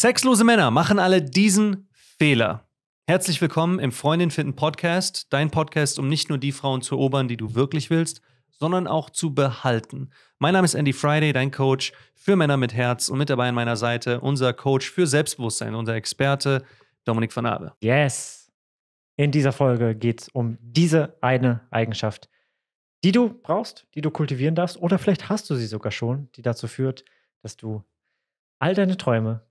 Sexlose Männer machen alle diesen Fehler. Herzlich willkommen im Freundin finden Podcast, dein Podcast, um nicht nur die Frauen zu erobern, die du wirklich willst, sondern auch zu behalten. Mein Name ist Andy Friday, dein Coach für Männer mit Herz und mit dabei an meiner Seite unser Coach für Selbstbewusstsein, unser Experte Dominik van Abe. Yes. In dieser Folge geht es um diese eine Eigenschaft, die du brauchst, die du kultivieren darfst oder vielleicht hast du sie sogar schon, die dazu führt, dass du all deine Träume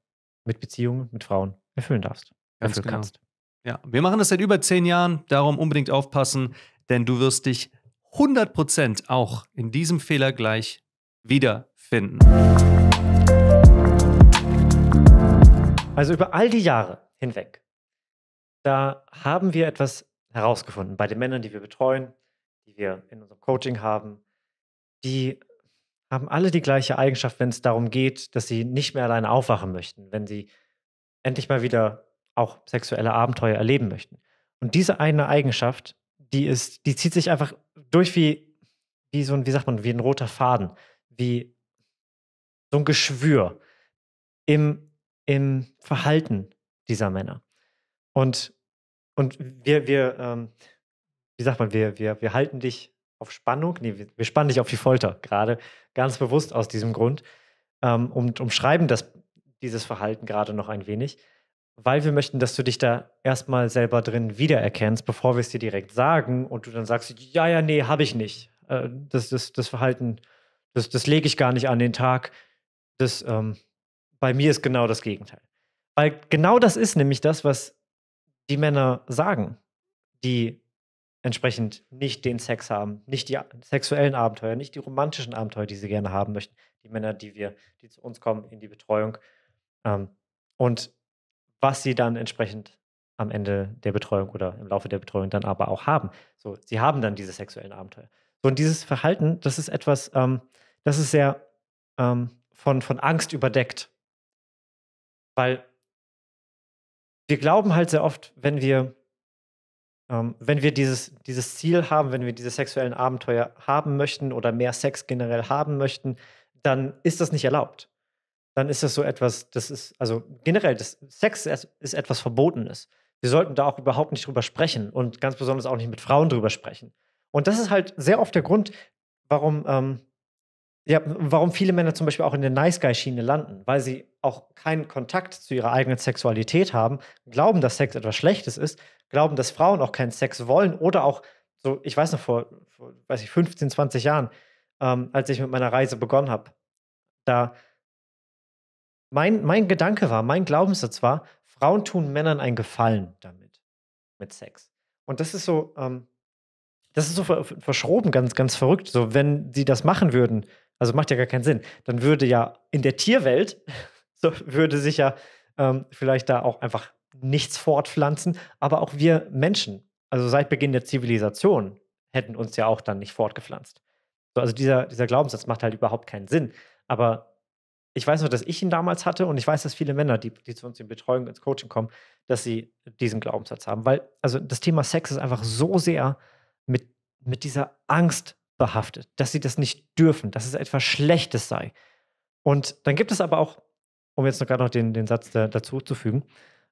mit Beziehungen, mit Frauen erfüllen darfst. Ganz erfüllen genau. kannst. Ja, wir machen das seit über zehn Jahren, darum unbedingt aufpassen, denn du wirst dich 100% auch in diesem Fehler gleich wiederfinden. Also über all die Jahre hinweg, da haben wir etwas herausgefunden bei den Männern, die wir betreuen, die wir in unserem Coaching haben, die haben alle die gleiche Eigenschaft, wenn es darum geht, dass sie nicht mehr alleine aufwachen möchten, wenn sie endlich mal wieder auch sexuelle Abenteuer erleben möchten. Und diese eine Eigenschaft, die ist, die zieht sich einfach durch wie, wie so ein, wie sagt man, wie ein roter Faden, wie so ein Geschwür im, im Verhalten dieser Männer. Und, und wir, wir ähm, wie sagt man, wir, wir, wir halten dich auf Spannung, nee, wir, spannen dich auf die Folter gerade, ganz bewusst aus diesem Grund ähm, und umschreiben das, dieses Verhalten gerade noch ein wenig, weil wir möchten, dass du dich da erstmal selber drin wiedererkennst, bevor wir es dir direkt sagen und du dann sagst, ja, ja, nee, habe ich nicht. Äh, das, das, das Verhalten, das, das lege ich gar nicht an den Tag. Das, ähm, bei mir ist genau das Gegenteil. Weil genau das ist nämlich das, was die Männer sagen, die entsprechend nicht den Sex haben, nicht die sexuellen Abenteuer, nicht die romantischen Abenteuer, die sie gerne haben möchten, die Männer, die wir, die zu uns kommen in die Betreuung ähm, und was sie dann entsprechend am Ende der Betreuung oder im Laufe der Betreuung dann aber auch haben. So, sie haben dann diese sexuellen Abenteuer. So, und dieses Verhalten, das ist etwas, ähm, das ist sehr ähm, von, von Angst überdeckt. Weil wir glauben halt sehr oft, wenn wir ähm, wenn wir dieses, dieses Ziel haben, wenn wir diese sexuellen Abenteuer haben möchten oder mehr Sex generell haben möchten, dann ist das nicht erlaubt. Dann ist das so etwas, das ist, also generell, das Sex ist, etwas Verbotenes. Wir sollten da auch überhaupt nicht drüber sprechen und ganz besonders auch nicht mit Frauen drüber sprechen. Und das ist halt sehr oft der Grund, warum ähm, ja, warum viele Männer zum Beispiel auch in der Nice Guy-Schiene landen, weil sie auch keinen Kontakt zu ihrer eigenen Sexualität haben, glauben, dass Sex etwas Schlechtes ist, glauben, dass Frauen auch keinen Sex wollen oder auch so, ich weiß noch, vor, vor weiß ich, 15, 20 Jahren, ähm, als ich mit meiner Reise begonnen habe, da mein, mein Gedanke war, mein Glaubenssatz war, Frauen tun Männern einen Gefallen damit, mit Sex. Und das ist so, ähm, das ist so verschroben, ganz, ganz verrückt. So, wenn sie das machen würden, also macht ja gar keinen Sinn. Dann würde ja in der Tierwelt, so würde sich ja ähm, vielleicht da auch einfach nichts fortpflanzen, aber auch wir Menschen, also seit Beginn der Zivilisation, hätten uns ja auch dann nicht fortgepflanzt. So, also dieser, dieser Glaubenssatz macht halt überhaupt keinen Sinn. Aber ich weiß nur, dass ich ihn damals hatte und ich weiß, dass viele Männer, die, die zu uns in Betreuung, ins Coaching kommen, dass sie diesen Glaubenssatz haben. Weil, also das Thema Sex ist einfach so sehr mit, mit dieser Angst behaftet, dass sie das nicht dürfen, dass es etwas Schlechtes sei. Und dann gibt es aber auch, um jetzt noch gerade noch den, den Satz da, dazu zu fügen,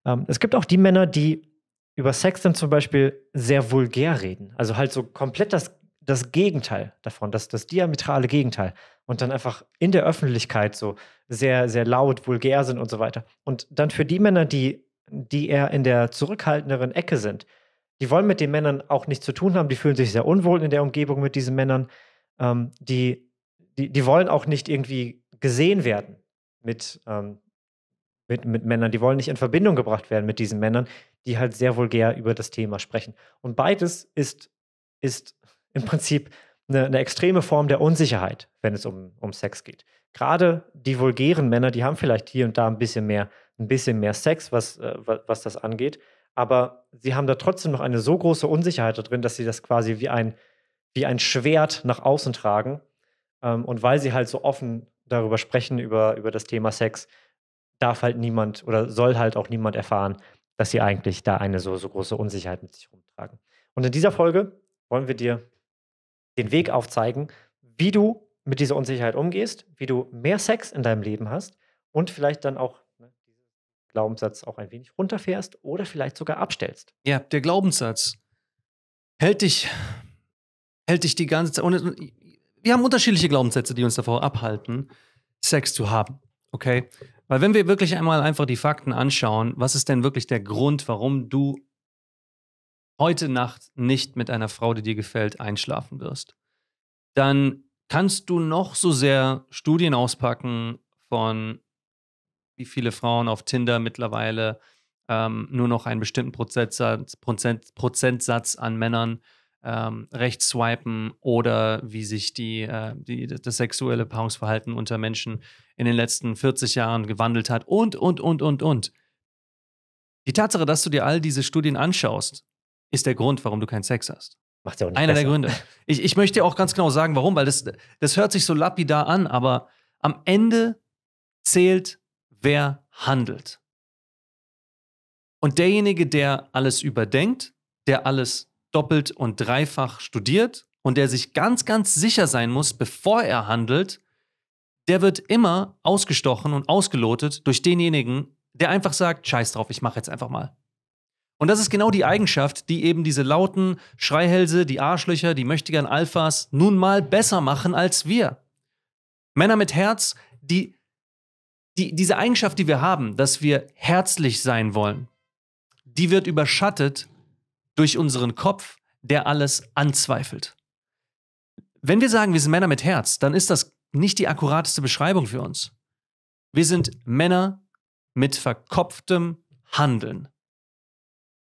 ähm, es gibt auch die Männer, die über Sex dann zum Beispiel sehr vulgär reden. Also halt so komplett das, das Gegenteil davon, das, das diametrale Gegenteil. Und dann einfach in der Öffentlichkeit so sehr, sehr laut, vulgär sind und so weiter. Und dann für die Männer, die, die eher in der zurückhaltenderen Ecke sind, die wollen mit den Männern auch nichts zu tun haben, die fühlen sich sehr unwohl in der Umgebung mit diesen Männern, ähm, die, die, die wollen auch nicht irgendwie gesehen werden mit, ähm, mit, mit Männern, die wollen nicht in Verbindung gebracht werden mit diesen Männern, die halt sehr vulgär über das Thema sprechen. Und beides ist, ist im Prinzip eine, eine extreme Form der Unsicherheit, wenn es um, um Sex geht. Gerade die vulgären Männer, die haben vielleicht hier und da ein bisschen mehr, ein bisschen mehr Sex, was, äh, was das angeht aber sie haben da trotzdem noch eine so große Unsicherheit da drin, dass sie das quasi wie ein, wie ein Schwert nach außen tragen. Ähm, und weil sie halt so offen darüber sprechen, über, über das Thema Sex, darf halt niemand oder soll halt auch niemand erfahren, dass sie eigentlich da eine so, so große Unsicherheit mit sich rumtragen. Und in dieser Folge wollen wir dir den Weg aufzeigen, wie du mit dieser Unsicherheit umgehst, wie du mehr Sex in deinem Leben hast und vielleicht dann auch Glaubenssatz auch ein wenig runterfährst oder vielleicht sogar abstellst. Ja, der Glaubenssatz hält dich, hält dich die ganze Zeit. wir haben unterschiedliche Glaubenssätze, die uns davor abhalten, Sex zu haben. Okay? Weil wenn wir wirklich einmal einfach die Fakten anschauen, was ist denn wirklich der Grund, warum du heute Nacht nicht mit einer Frau, die dir gefällt, einschlafen wirst, dann kannst du noch so sehr Studien auspacken von wie viele Frauen auf Tinder mittlerweile ähm, nur noch einen bestimmten Prozentsatz, Prozent, Prozentsatz an Männern ähm, rechts swipen oder wie sich die, äh, die, das sexuelle Paarungsverhalten unter Menschen in den letzten 40 Jahren gewandelt hat und, und, und, und, und. Die Tatsache, dass du dir all diese Studien anschaust, ist der Grund, warum du keinen Sex hast. Macht ja auch nicht Einer besser. der Gründe. Ich, ich möchte auch ganz genau sagen, warum, weil das, das hört sich so lapidar an, aber am Ende zählt wer handelt. Und derjenige, der alles überdenkt, der alles doppelt und dreifach studiert und der sich ganz, ganz sicher sein muss, bevor er handelt, der wird immer ausgestochen und ausgelotet durch denjenigen, der einfach sagt, scheiß drauf, ich mache jetzt einfach mal. Und das ist genau die Eigenschaft, die eben diese lauten Schreihälse, die Arschlöcher, die möchtegern Alphas nun mal besser machen als wir. Männer mit Herz, die die, diese Eigenschaft, die wir haben, dass wir herzlich sein wollen, die wird überschattet durch unseren Kopf, der alles anzweifelt. Wenn wir sagen, wir sind Männer mit Herz, dann ist das nicht die akkurateste Beschreibung für uns. Wir sind Männer mit verkopftem Handeln.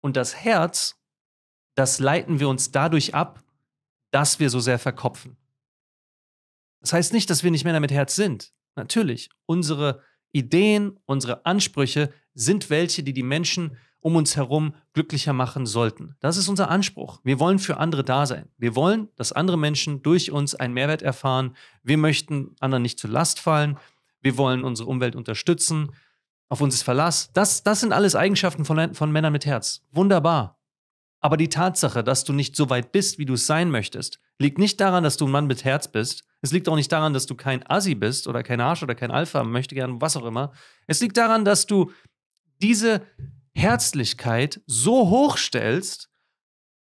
Und das Herz, das leiten wir uns dadurch ab, dass wir so sehr verkopfen. Das heißt nicht, dass wir nicht Männer mit Herz sind. Natürlich, unsere Ideen, unsere Ansprüche sind welche, die die Menschen um uns herum glücklicher machen sollten. Das ist unser Anspruch. Wir wollen für andere da sein. Wir wollen, dass andere Menschen durch uns einen Mehrwert erfahren. Wir möchten anderen nicht zur Last fallen. Wir wollen unsere Umwelt unterstützen. Auf uns ist Verlass. Das, das sind alles Eigenschaften von, von Männern mit Herz. Wunderbar. Aber die Tatsache, dass du nicht so weit bist, wie du es sein möchtest, liegt nicht daran, dass du ein Mann mit Herz bist. Es liegt auch nicht daran, dass du kein Assi bist oder kein Arsch oder kein Alpha, möchte gern, was auch immer. Es liegt daran, dass du diese Herzlichkeit so hochstellst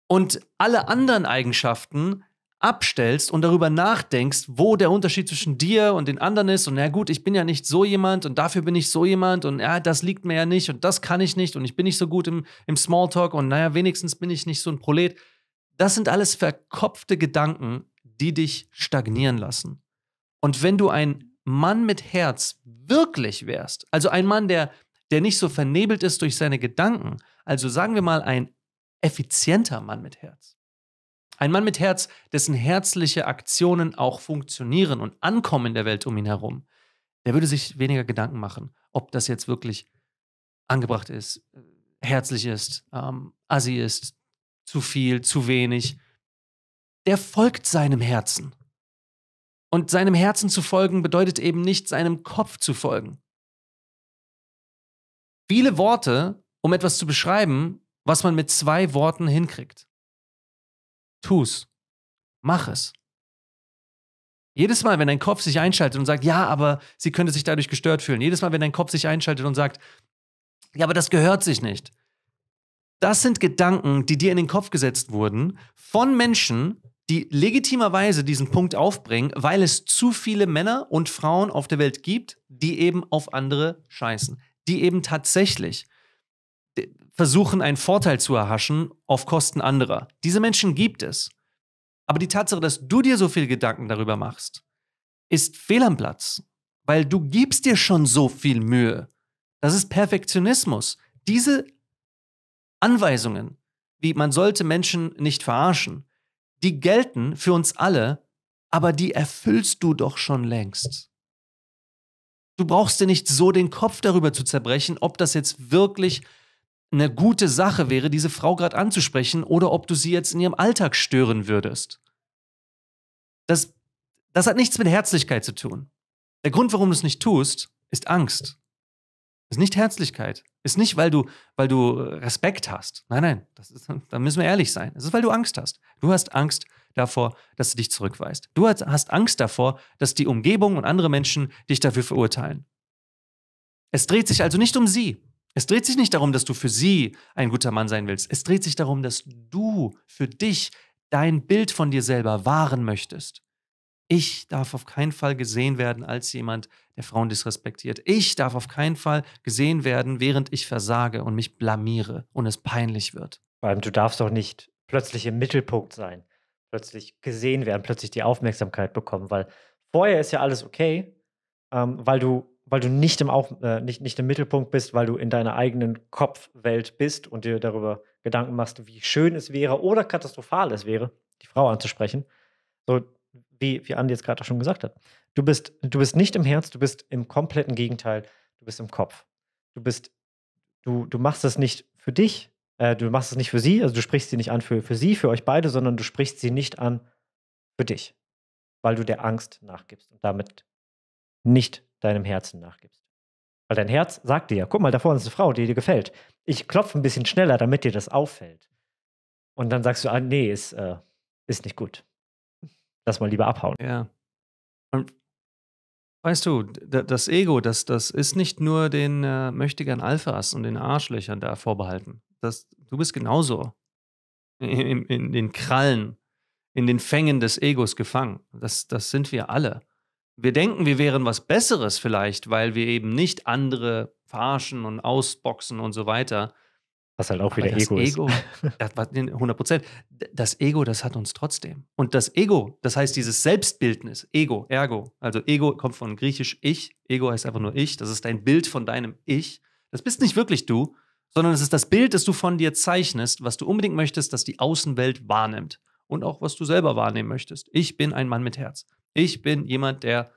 und alle anderen Eigenschaften abstellst und darüber nachdenkst, wo der Unterschied zwischen dir und den anderen ist und na gut, ich bin ja nicht so jemand und dafür bin ich so jemand und ja, das liegt mir ja nicht und das kann ich nicht und ich bin nicht so gut im, im Smalltalk und naja, wenigstens bin ich nicht so ein Prolet. Das sind alles verkopfte Gedanken, die dich stagnieren lassen. Und wenn du ein Mann mit Herz wirklich wärst, also ein Mann, der, der nicht so vernebelt ist durch seine Gedanken, also sagen wir mal ein effizienter Mann mit Herz, ein Mann mit Herz, dessen herzliche Aktionen auch funktionieren und ankommen in der Welt um ihn herum, der würde sich weniger Gedanken machen, ob das jetzt wirklich angebracht ist, äh, herzlich ist, ähm, assi ist, zu viel, zu wenig. Der folgt seinem Herzen. Und seinem Herzen zu folgen bedeutet eben nicht, seinem Kopf zu folgen. Viele Worte, um etwas zu beschreiben, was man mit zwei Worten hinkriegt. Tu's. Mach es. Jedes Mal, wenn dein Kopf sich einschaltet und sagt, ja, aber sie könnte sich dadurch gestört fühlen. Jedes Mal, wenn dein Kopf sich einschaltet und sagt, ja, aber das gehört sich nicht. Das sind Gedanken, die dir in den Kopf gesetzt wurden von Menschen, die legitimerweise diesen Punkt aufbringen, weil es zu viele Männer und Frauen auf der Welt gibt, die eben auf andere scheißen, die eben tatsächlich äh, versuchen, einen Vorteil zu erhaschen auf Kosten anderer. Diese Menschen gibt es. Aber die Tatsache, dass du dir so viel Gedanken darüber machst, ist fehl am Platz, weil du gibst dir schon so viel Mühe. Das ist Perfektionismus. Diese Anweisungen, wie man sollte Menschen nicht verarschen, die gelten für uns alle, aber die erfüllst du doch schon längst. Du brauchst dir nicht so den Kopf darüber zu zerbrechen, ob das jetzt wirklich eine gute Sache wäre, diese Frau gerade anzusprechen oder ob du sie jetzt in ihrem Alltag stören würdest. Das, das hat nichts mit Herzlichkeit zu tun. Der Grund, warum du es nicht tust, ist Angst. Ist nicht Herzlichkeit. Ist nicht, weil du, weil du äh, Respekt hast. Nein, nein, das ist, da müssen wir ehrlich sein. Es ist, weil du Angst hast. Du hast Angst davor, dass du dich zurückweist. Du hast Angst davor, dass die Umgebung und andere Menschen dich dafür verurteilen. Es dreht sich also nicht um sie. Es dreht sich nicht darum, dass du für sie ein guter Mann sein willst. Es dreht sich darum, dass du für dich dein Bild von dir selber wahren möchtest. Ich darf auf keinen Fall gesehen werden als jemand, der Frauen disrespektiert. Ich darf auf keinen Fall gesehen werden, während ich versage und mich blamiere und es peinlich wird. Vor allem, du darfst doch nicht plötzlich im Mittelpunkt sein, plötzlich gesehen werden, plötzlich die Aufmerksamkeit bekommen, weil vorher ist ja alles okay, ähm, weil du weil du nicht im, Auf, äh, nicht, nicht im Mittelpunkt bist, weil du in deiner eigenen Kopfwelt bist und dir darüber Gedanken machst, wie schön es wäre oder katastrophal es wäre, die Frau anzusprechen. So, wie, wie Andi jetzt gerade auch schon gesagt hat. Du bist, du bist nicht im Herz, du bist im kompletten Gegenteil, du bist im Kopf. Du bist, du, du machst das nicht für dich, äh, du machst es nicht für sie, also du sprichst sie nicht an für, für sie, für euch beide, sondern du sprichst sie nicht an für dich, weil du der Angst nachgibst und damit nicht deinem Herzen nachgibst. Weil dein Herz sagt dir, guck mal, da vorne ist eine Frau, die dir gefällt. Ich klopfe ein bisschen schneller, damit dir das auffällt. Und dann sagst du, ah, nee, ist, äh, ist nicht gut lass mal lieber abhauen. Ja. Und weißt du, das Ego, das, das ist nicht nur den äh, möchtegern Alphas und den Arschlöchern da vorbehalten. Das, du bist genauso in, in den Krallen, in den Fängen des Egos gefangen. Das, das sind wir alle. Wir denken, wir wären was Besseres vielleicht, weil wir eben nicht andere verarschen und ausboxen und so weiter. Was halt auch wieder das Ego, ist. das, 100 Prozent. Das Ego, das hat uns trotzdem. Und das Ego, das heißt dieses Selbstbildnis, Ego, Ergo. Also Ego kommt von griechisch Ich. Ego heißt einfach nur Ich. Das ist dein Bild von deinem Ich. Das bist nicht wirklich du, sondern es ist das Bild, das du von dir zeichnest, was du unbedingt möchtest, dass die Außenwelt wahrnimmt. Und auch, was du selber wahrnehmen möchtest. Ich bin ein Mann mit Herz. Ich bin jemand, der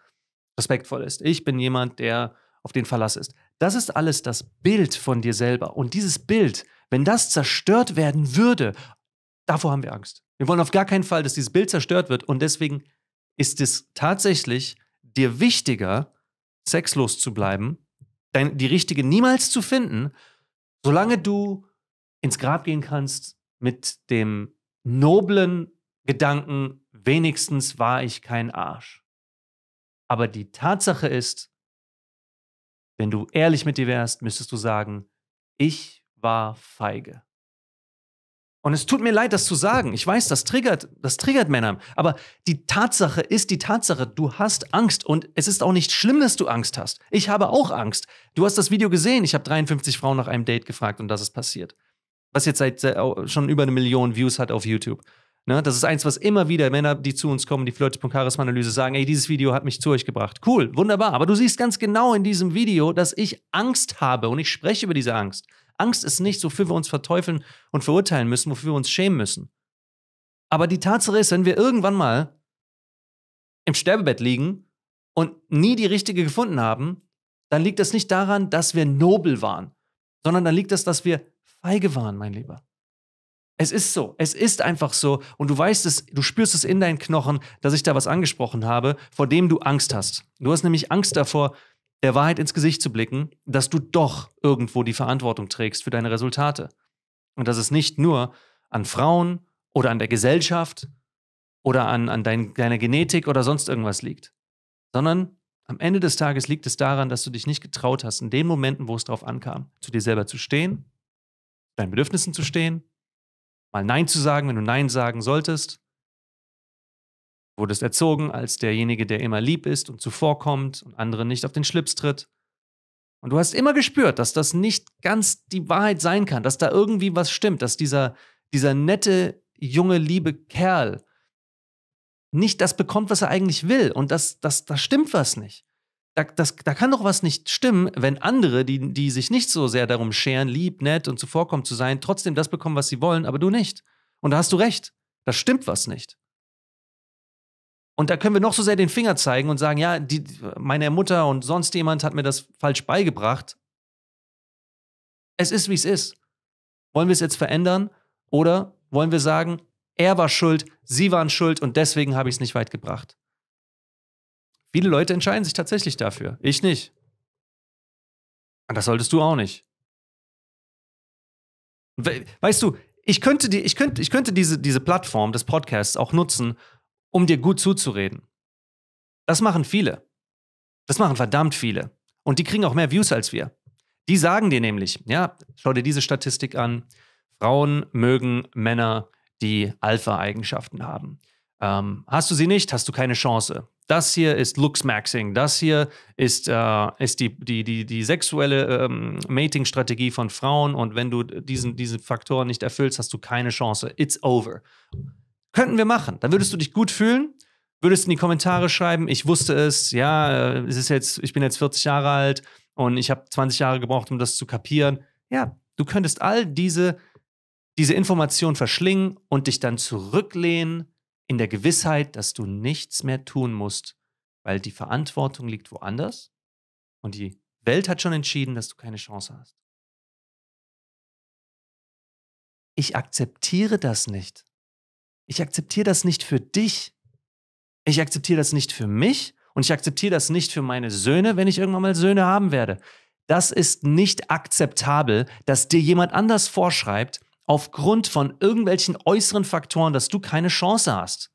respektvoll ist. Ich bin jemand, der auf den Verlass ist. Das ist alles das Bild von dir selber. Und dieses Bild, wenn das zerstört werden würde, davor haben wir Angst. Wir wollen auf gar keinen Fall, dass dieses Bild zerstört wird. Und deswegen ist es tatsächlich dir wichtiger, sexlos zu bleiben, die richtige niemals zu finden, solange du ins Grab gehen kannst mit dem noblen Gedanken, wenigstens war ich kein Arsch. Aber die Tatsache ist, wenn du ehrlich mit dir wärst, müsstest du sagen, ich war feige. Und es tut mir leid, das zu sagen. Ich weiß, das triggert, das triggert Männer. Aber die Tatsache ist die Tatsache. Du hast Angst und es ist auch nicht schlimm, dass du Angst hast. Ich habe auch Angst. Du hast das Video gesehen. Ich habe 53 Frauen nach einem Date gefragt und das ist passiert. Was jetzt seit, seit schon über eine Million Views hat auf YouTube. Ne? Das ist eins, was immer wieder Männer, die zu uns kommen, die Flirte.charisma-Analyse sagen, ey, dieses Video hat mich zu euch gebracht. Cool, wunderbar. Aber du siehst ganz genau in diesem Video, dass ich Angst habe und ich spreche über diese Angst. Angst ist nicht, wofür wir uns verteufeln und verurteilen müssen, wofür wir uns schämen müssen. Aber die Tatsache ist, wenn wir irgendwann mal im Sterbebett liegen und nie die richtige gefunden haben, dann liegt das nicht daran, dass wir nobel waren, sondern dann liegt das, dass wir feige waren, mein Lieber. Es ist so, es ist einfach so und du weißt es, du spürst es in deinen Knochen, dass ich da was angesprochen habe, vor dem du Angst hast. Du hast nämlich Angst davor, der Wahrheit ins Gesicht zu blicken, dass du doch irgendwo die Verantwortung trägst für deine Resultate. Und dass es nicht nur an Frauen oder an der Gesellschaft oder an, an dein, deiner Genetik oder sonst irgendwas liegt, sondern am Ende des Tages liegt es daran, dass du dich nicht getraut hast, in den Momenten, wo es drauf ankam, zu dir selber zu stehen, deinen Bedürfnissen zu stehen mal Nein zu sagen, wenn du Nein sagen solltest. Du wurdest erzogen als derjenige, der immer lieb ist und zuvorkommt und anderen nicht auf den Schlips tritt. Und du hast immer gespürt, dass das nicht ganz die Wahrheit sein kann, dass da irgendwie was stimmt, dass dieser, dieser nette, junge, liebe Kerl nicht das bekommt, was er eigentlich will und dass das, das stimmt was nicht da, das, da kann doch was nicht stimmen, wenn andere, die, die sich nicht so sehr darum scheren, lieb, nett und zuvorkommend zu sein, trotzdem das bekommen, was sie wollen, aber du nicht. Und da hast du recht. Da stimmt was nicht. Und da können wir noch so sehr den Finger zeigen und sagen, ja, die, meine Mutter und sonst jemand hat mir das falsch beigebracht. Es ist, wie es ist. Wollen wir es jetzt verändern oder wollen wir sagen, er war schuld, sie waren schuld und deswegen habe ich es nicht weit gebracht? Viele Leute entscheiden sich tatsächlich dafür. Ich nicht. Und das solltest du auch nicht. We weißt du, ich könnte, die, ich könnte, ich könnte diese, diese Plattform des Podcasts auch nutzen, um dir gut zuzureden. Das machen viele. Das machen verdammt viele. Und die kriegen auch mehr Views als wir. Die sagen dir nämlich, ja, schau dir diese Statistik an. Frauen mögen Männer, die Alpha-Eigenschaften haben. Ähm, hast du sie nicht, hast du keine Chance das hier ist Looks-Maxing, das hier ist, äh, ist die, die, die, die sexuelle ähm, Mating-Strategie von Frauen und wenn du diesen, diesen Faktor nicht erfüllst, hast du keine Chance. It's over. Könnten wir machen. Dann würdest du dich gut fühlen, würdest in die Kommentare schreiben, ich wusste es, ja, äh, es ist jetzt, ich bin jetzt 40 Jahre alt und ich habe 20 Jahre gebraucht, um das zu kapieren. Ja, du könntest all diese, diese Informationen verschlingen und dich dann zurücklehnen in der Gewissheit, dass du nichts mehr tun musst, weil die Verantwortung liegt woanders und die Welt hat schon entschieden, dass du keine Chance hast. Ich akzeptiere das nicht. Ich akzeptiere das nicht für dich. Ich akzeptiere das nicht für mich und ich akzeptiere das nicht für meine Söhne, wenn ich irgendwann mal Söhne haben werde. Das ist nicht akzeptabel, dass dir jemand anders vorschreibt, aufgrund von irgendwelchen äußeren Faktoren, dass du keine Chance hast.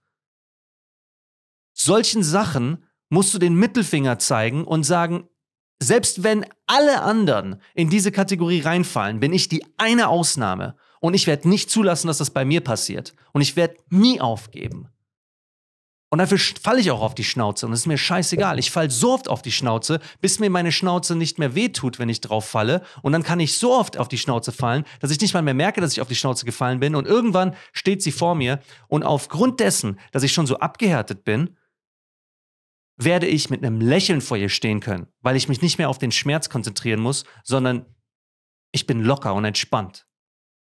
Solchen Sachen musst du den Mittelfinger zeigen und sagen, selbst wenn alle anderen in diese Kategorie reinfallen, bin ich die eine Ausnahme und ich werde nicht zulassen, dass das bei mir passiert und ich werde nie aufgeben. Und dafür falle ich auch auf die Schnauze. Und es ist mir scheißegal. Ich falle so oft auf die Schnauze, bis mir meine Schnauze nicht mehr wehtut, wenn ich drauf falle. Und dann kann ich so oft auf die Schnauze fallen, dass ich nicht mal mehr merke, dass ich auf die Schnauze gefallen bin. Und irgendwann steht sie vor mir. Und aufgrund dessen, dass ich schon so abgehärtet bin, werde ich mit einem Lächeln vor ihr stehen können, weil ich mich nicht mehr auf den Schmerz konzentrieren muss, sondern ich bin locker und entspannt.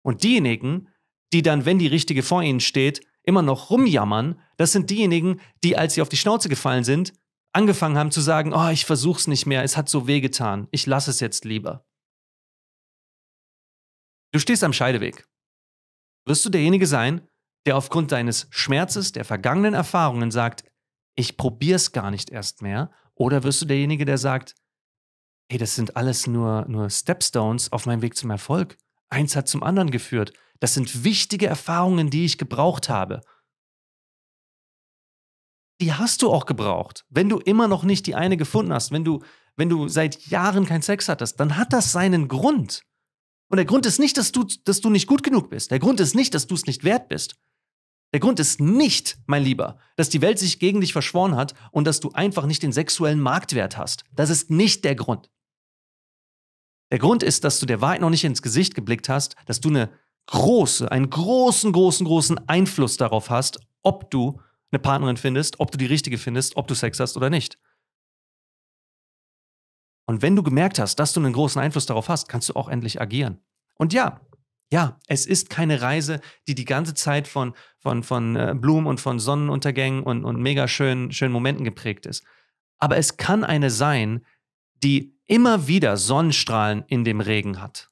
Und diejenigen, die dann, wenn die richtige vor ihnen steht, immer noch rumjammern, das sind diejenigen, die, als sie auf die Schnauze gefallen sind, angefangen haben zu sagen, oh, ich versuch's nicht mehr, es hat so weh getan, ich lass es jetzt lieber. Du stehst am Scheideweg. Wirst du derjenige sein, der aufgrund deines Schmerzes, der vergangenen Erfahrungen sagt, ich probier's gar nicht erst mehr? Oder wirst du derjenige, der sagt, hey, das sind alles nur, nur Stepstones auf meinem Weg zum Erfolg? Eins hat zum anderen geführt. Das sind wichtige Erfahrungen, die ich gebraucht habe. Die hast du auch gebraucht. Wenn du immer noch nicht die eine gefunden hast, wenn du, wenn du seit Jahren keinen Sex hattest, dann hat das seinen Grund. Und der Grund ist nicht, dass du, dass du nicht gut genug bist. Der Grund ist nicht, dass du es nicht wert bist. Der Grund ist nicht, mein Lieber, dass die Welt sich gegen dich verschworen hat und dass du einfach nicht den sexuellen Marktwert hast. Das ist nicht der Grund. Der Grund ist, dass du der Wahrheit noch nicht ins Gesicht geblickt hast, dass du eine große, einen großen, großen, großen Einfluss darauf hast, ob du eine Partnerin findest, ob du die richtige findest, ob du Sex hast oder nicht. Und wenn du gemerkt hast, dass du einen großen Einfluss darauf hast, kannst du auch endlich agieren. Und ja, ja, es ist keine Reise, die die ganze Zeit von, von, von äh, Blumen und von Sonnenuntergängen und, und mega schönen, schönen Momenten geprägt ist. Aber es kann eine sein, die immer wieder Sonnenstrahlen in dem Regen hat.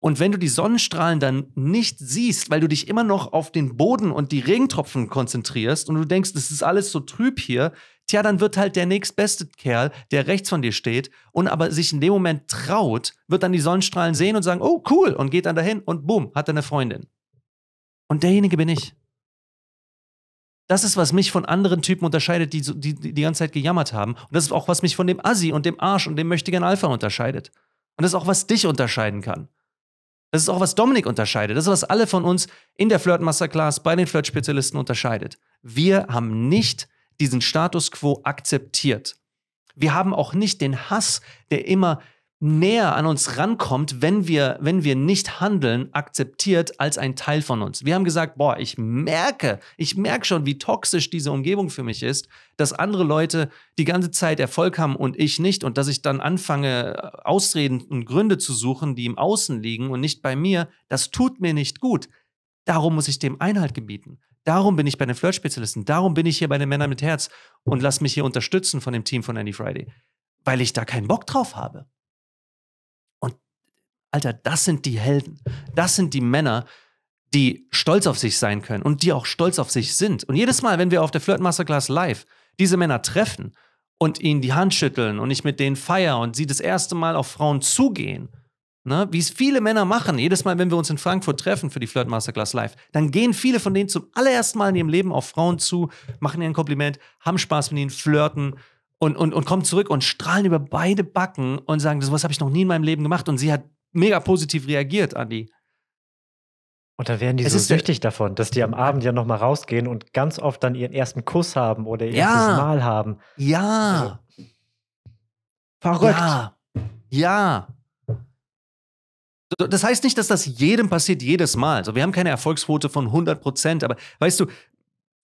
Und wenn du die Sonnenstrahlen dann nicht siehst, weil du dich immer noch auf den Boden und die Regentropfen konzentrierst und du denkst, das ist alles so trüb hier, tja, dann wird halt der nächstbeste Kerl, der rechts von dir steht und aber sich in dem Moment traut, wird dann die Sonnenstrahlen sehen und sagen, oh cool, und geht dann dahin und boom, hat er eine Freundin. Und derjenige bin ich. Das ist, was mich von anderen Typen unterscheidet, die die, die ganze Zeit gejammert haben. Und das ist auch, was mich von dem Assi und dem Arsch und dem Möchtegern Alpha unterscheidet. Und das ist auch, was dich unterscheiden kann. Das ist auch, was Dominik unterscheidet. Das ist, was alle von uns in der Flirt Masterclass bei den Flirt-Spezialisten unterscheidet. Wir haben nicht diesen Status quo akzeptiert. Wir haben auch nicht den Hass, der immer näher an uns rankommt, wenn wir, wenn wir nicht handeln, akzeptiert als ein Teil von uns. Wir haben gesagt, boah, ich merke, ich merke schon, wie toxisch diese Umgebung für mich ist, dass andere Leute die ganze Zeit Erfolg haben und ich nicht und dass ich dann anfange, äh, Ausreden und Gründe zu suchen, die im Außen liegen und nicht bei mir. Das tut mir nicht gut. Darum muss ich dem Einhalt gebieten. Darum bin ich bei den Flirt-Spezialisten. Darum bin ich hier bei den Männern mit Herz und lass mich hier unterstützen von dem Team von Andy Friday, weil ich da keinen Bock drauf habe. Alter, das sind die Helden. Das sind die Männer, die stolz auf sich sein können und die auch stolz auf sich sind. Und jedes Mal, wenn wir auf der Flirt Masterclass live diese Männer treffen und ihnen die Hand schütteln und ich mit denen feier und sie das erste Mal auf Frauen zugehen, ne, wie es viele Männer machen, jedes Mal, wenn wir uns in Frankfurt treffen für die Flirt Masterclass live, dann gehen viele von denen zum allerersten Mal in ihrem Leben auf Frauen zu, machen ihnen ein Kompliment, haben Spaß mit ihnen, flirten und, und, und kommen zurück und strahlen über beide Backen und sagen, sowas habe ich noch nie in meinem Leben gemacht. Und sie hat mega positiv reagiert, Andi. Und da werden die es so süchtig davon, dass die am Abend ja nochmal rausgehen und ganz oft dann ihren ersten Kuss haben oder ihr ja. erstes Mal haben. Ja. Also, verrückt. Oh ja. ja. Das heißt nicht, dass das jedem passiert, jedes Mal. So, wir haben keine Erfolgsquote von 100 Prozent, aber weißt du,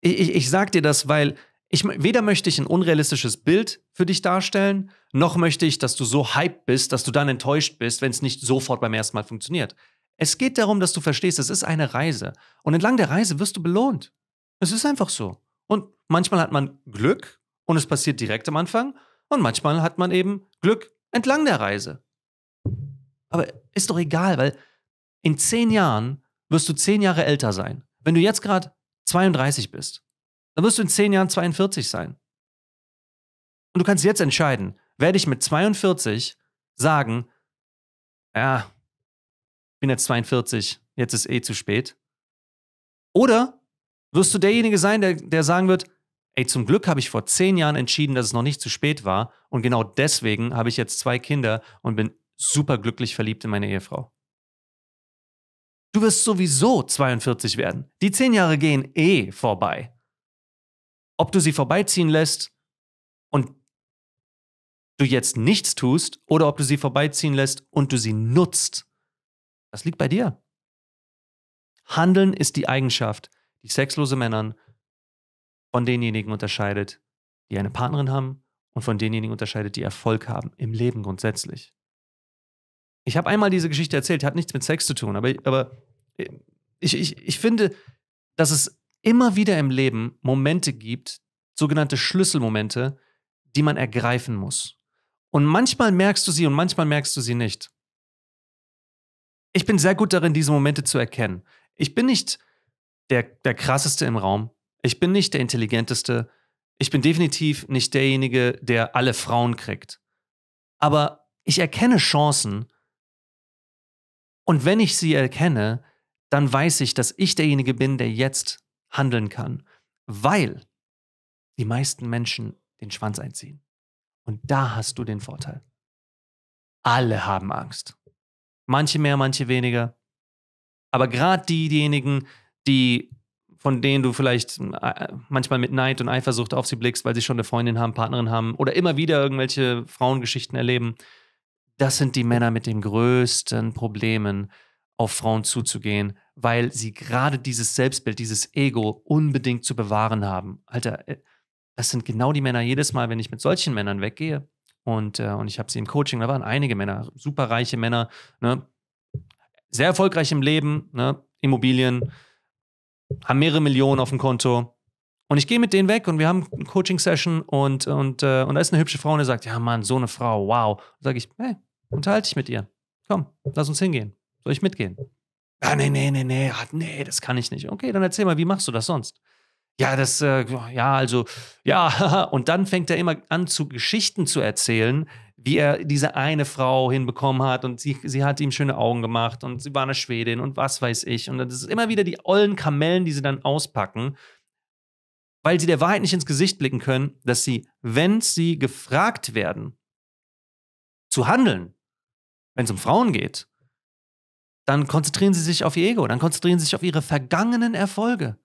ich, ich, ich sag dir das, weil ich, weder möchte ich ein unrealistisches Bild für dich darstellen, noch möchte ich, dass du so hyped bist, dass du dann enttäuscht bist, wenn es nicht sofort beim ersten Mal funktioniert. Es geht darum, dass du verstehst, es ist eine Reise. Und entlang der Reise wirst du belohnt. Es ist einfach so. Und manchmal hat man Glück und es passiert direkt am Anfang. Und manchmal hat man eben Glück entlang der Reise. Aber ist doch egal, weil in zehn Jahren wirst du zehn Jahre älter sein. Wenn du jetzt gerade 32 bist dann wirst du in zehn Jahren 42 sein. Und du kannst jetzt entscheiden, werde ich mit 42 sagen, ja, ich bin jetzt 42, jetzt ist eh zu spät. Oder wirst du derjenige sein, der, der sagen wird, ey, zum Glück habe ich vor zehn Jahren entschieden, dass es noch nicht zu spät war und genau deswegen habe ich jetzt zwei Kinder und bin superglücklich verliebt in meine Ehefrau. Du wirst sowieso 42 werden. Die zehn Jahre gehen eh vorbei ob du sie vorbeiziehen lässt und du jetzt nichts tust oder ob du sie vorbeiziehen lässt und du sie nutzt. Das liegt bei dir. Handeln ist die Eigenschaft, die sexlose Männern von denjenigen unterscheidet, die eine Partnerin haben und von denjenigen unterscheidet, die Erfolg haben im Leben grundsätzlich. Ich habe einmal diese Geschichte erzählt, hat nichts mit Sex zu tun, aber, aber äh, ich, ich, ich finde, dass es immer wieder im Leben Momente gibt, sogenannte Schlüsselmomente, die man ergreifen muss. Und manchmal merkst du sie und manchmal merkst du sie nicht. Ich bin sehr gut darin, diese Momente zu erkennen. Ich bin nicht der, der krasseste im Raum. Ich bin nicht der intelligenteste. Ich bin definitiv nicht derjenige, der alle Frauen kriegt. Aber ich erkenne Chancen. Und wenn ich sie erkenne, dann weiß ich, dass ich derjenige bin, der jetzt handeln kann, weil die meisten Menschen den Schwanz einziehen. Und da hast du den Vorteil. Alle haben Angst. Manche mehr, manche weniger. Aber gerade diejenigen, die von denen du vielleicht hm, manchmal mit Neid und Eifersucht auf sie blickst, weil sie schon eine Freundin haben, Partnerin haben oder immer wieder irgendwelche Frauengeschichten erleben, das sind die Männer mit den größten Problemen, auf Frauen zuzugehen, weil sie gerade dieses Selbstbild, dieses Ego unbedingt zu bewahren haben. Alter, äh, das sind genau die Männer jedes Mal, wenn ich mit solchen Männern weggehe und, äh, und ich habe sie im Coaching, da waren einige Männer, superreiche Männer, ne? sehr erfolgreich im Leben, ne? Immobilien, haben mehrere Millionen auf dem Konto. Und ich gehe mit denen weg und wir haben eine Coaching-Session und, und, äh, und da ist eine hübsche Frau und die sagt, ja Mann, so eine Frau, wow. Da Sage ich, hey, unterhalte dich mit ihr. Komm, lass uns hingehen. Soll ich mitgehen? Ah, nee, nee, nee, nee, ah, nee, das kann ich nicht. Okay, dann erzähl mal, wie machst du das sonst? Ja, das, äh, ja, also, ja, und dann fängt er immer an, zu Geschichten zu erzählen, wie er diese eine Frau hinbekommen hat und sie, sie hat ihm schöne Augen gemacht und sie war eine Schwedin und was weiß ich. Und das ist immer wieder die ollen Kamellen, die sie dann auspacken, weil sie der Wahrheit nicht ins Gesicht blicken können, dass sie, wenn sie gefragt werden, zu handeln, wenn es um Frauen geht, dann konzentrieren sie sich auf ihr Ego, dann konzentrieren sie sich auf ihre vergangenen Erfolge.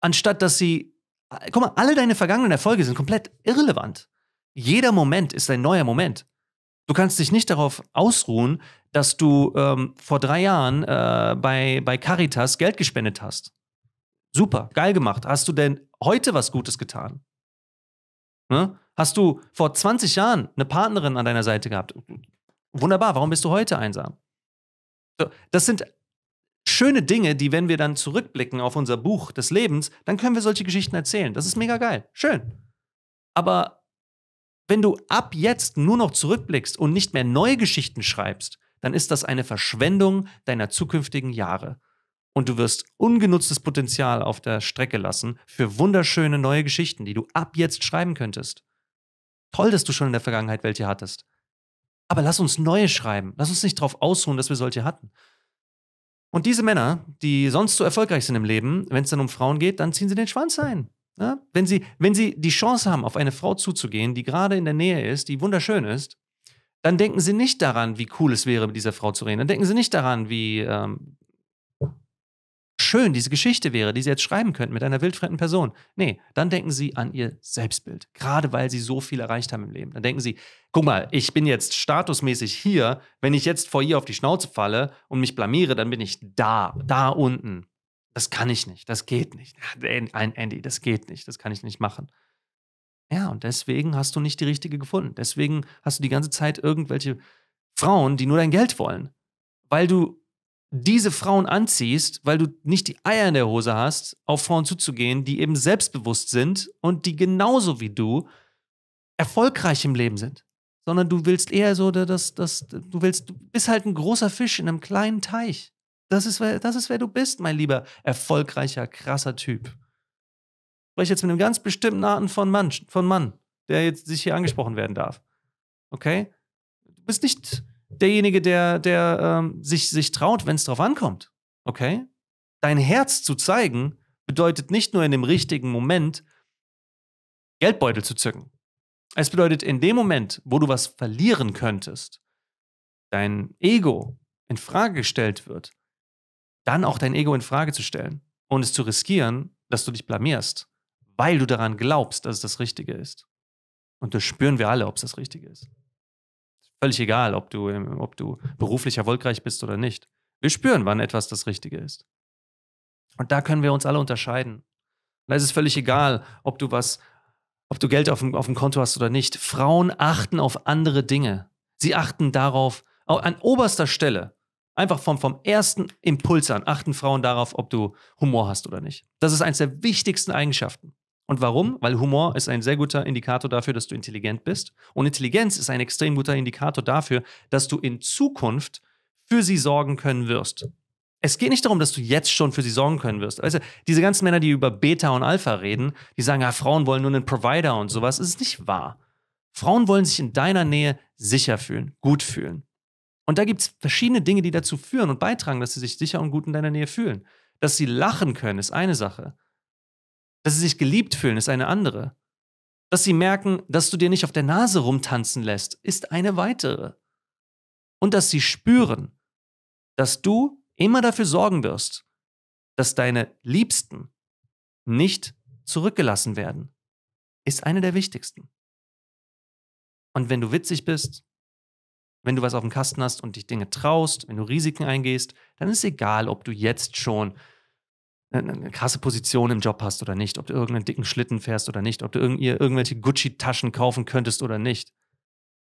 Anstatt dass sie, guck mal, alle deine vergangenen Erfolge sind komplett irrelevant. Jeder Moment ist ein neuer Moment. Du kannst dich nicht darauf ausruhen, dass du ähm, vor drei Jahren äh, bei, bei Caritas Geld gespendet hast. Super, geil gemacht. Hast du denn heute was Gutes getan? Ne? Hast du vor 20 Jahren eine Partnerin an deiner Seite gehabt? Wunderbar, warum bist du heute einsam? So, das sind schöne Dinge, die, wenn wir dann zurückblicken auf unser Buch des Lebens, dann können wir solche Geschichten erzählen. Das ist mega geil. Schön. Aber wenn du ab jetzt nur noch zurückblickst und nicht mehr neue Geschichten schreibst, dann ist das eine Verschwendung deiner zukünftigen Jahre. Und du wirst ungenutztes Potenzial auf der Strecke lassen für wunderschöne neue Geschichten, die du ab jetzt schreiben könntest. Toll, dass du schon in der Vergangenheit welche hattest. Aber lass uns neue schreiben. Lass uns nicht darauf ausruhen, dass wir solche hatten. Und diese Männer, die sonst so erfolgreich sind im Leben, wenn es dann um Frauen geht, dann ziehen sie den Schwanz ein. Ja? Ne? Wenn, sie, wenn sie die Chance haben, auf eine Frau zuzugehen, die gerade in der Nähe ist, die wunderschön ist, dann denken sie nicht daran, wie cool es wäre, mit dieser Frau zu reden. Dann denken sie nicht daran, wie ähm, schön diese Geschichte wäre, die sie jetzt schreiben könnten mit einer wildfremden Person. Nee, dann denken sie an ihr Selbstbild. Gerade weil sie so viel erreicht haben im Leben. Dann denken sie, guck mal, ich bin jetzt statusmäßig hier. Wenn ich jetzt vor ihr auf die Schnauze falle und mich blamiere, dann bin ich da, da unten. Das kann ich nicht, das geht nicht. Ein Andy, das geht nicht, das kann ich nicht machen. Ja, und deswegen hast du nicht die richtige gefunden. Deswegen hast du die ganze Zeit irgendwelche Frauen, die nur dein Geld wollen. Weil du diese Frauen anziehst, weil du nicht die Eier in der Hose hast, auf Frauen zuzugehen, die eben selbstbewusst sind und die genauso wie du erfolgreich im Leben sind. Sondern du willst eher so, dass, dass du willst, du bist halt ein großer Fisch in einem kleinen Teich. Das ist, das ist, wer du bist, mein lieber erfolgreicher, krasser Typ. Ich spreche jetzt mit einem ganz bestimmten Arten von Mann, von Mann, der jetzt sich hier angesprochen werden darf. Okay? Du bist nicht, derjenige, der, der ähm, sich, sich traut, wenn es drauf ankommt. Okay? Dein Herz zu zeigen, bedeutet nicht nur in dem richtigen Moment, Geldbeutel zu zücken. Es bedeutet in dem Moment, wo du was verlieren könntest, dein Ego in Frage gestellt wird, dann auch dein Ego in Frage zu stellen und es zu riskieren, dass du dich blamierst, weil du daran glaubst, dass es das Richtige ist. Und das spüren wir alle, ob es das Richtige ist. Völlig egal, ob du, ob du beruflich erfolgreich bist oder nicht. Wir spüren, wann etwas das Richtige ist. Und da können wir uns alle unterscheiden. Da ist es völlig egal, ob du was, ob du Geld auf dem, auf dem Konto hast oder nicht. Frauen achten auf andere Dinge. Sie achten darauf, an oberster Stelle, einfach vom, vom ersten Impuls an, achten Frauen darauf, ob du Humor hast oder nicht. Das ist eines der wichtigsten Eigenschaften. Und warum? Weil Humor ist ein sehr guter Indikator dafür, dass du intelligent bist. Und Intelligenz ist ein extrem guter Indikator dafür, dass du in Zukunft für sie sorgen können wirst. Es geht nicht darum, dass du jetzt schon für sie sorgen können wirst. Also diese ganzen Männer, die über Beta und Alpha reden, die sagen, ja, ah, Frauen wollen nur einen Provider und sowas, ist nicht wahr. Frauen wollen sich in deiner Nähe sicher fühlen, gut fühlen. Und da gibt es verschiedene Dinge, die dazu führen und beitragen, dass sie sich sicher und gut in deiner Nähe fühlen. Dass sie lachen können, ist eine Sache. Dass sie sich geliebt fühlen, ist eine andere. Dass sie merken, dass du dir nicht auf der Nase rumtanzen lässt, ist eine weitere. Und dass sie spüren, dass du immer dafür sorgen wirst, dass deine Liebsten nicht zurückgelassen werden, ist eine der wichtigsten. Und wenn du witzig bist, wenn du was auf dem Kasten hast und dich Dinge traust, wenn du Risiken eingehst, dann ist egal, ob du jetzt schon eine krasse Position im Job hast oder nicht, ob du irgendeinen dicken Schlitten fährst oder nicht, ob du ihr irgendwelche Gucci-Taschen kaufen könntest oder nicht.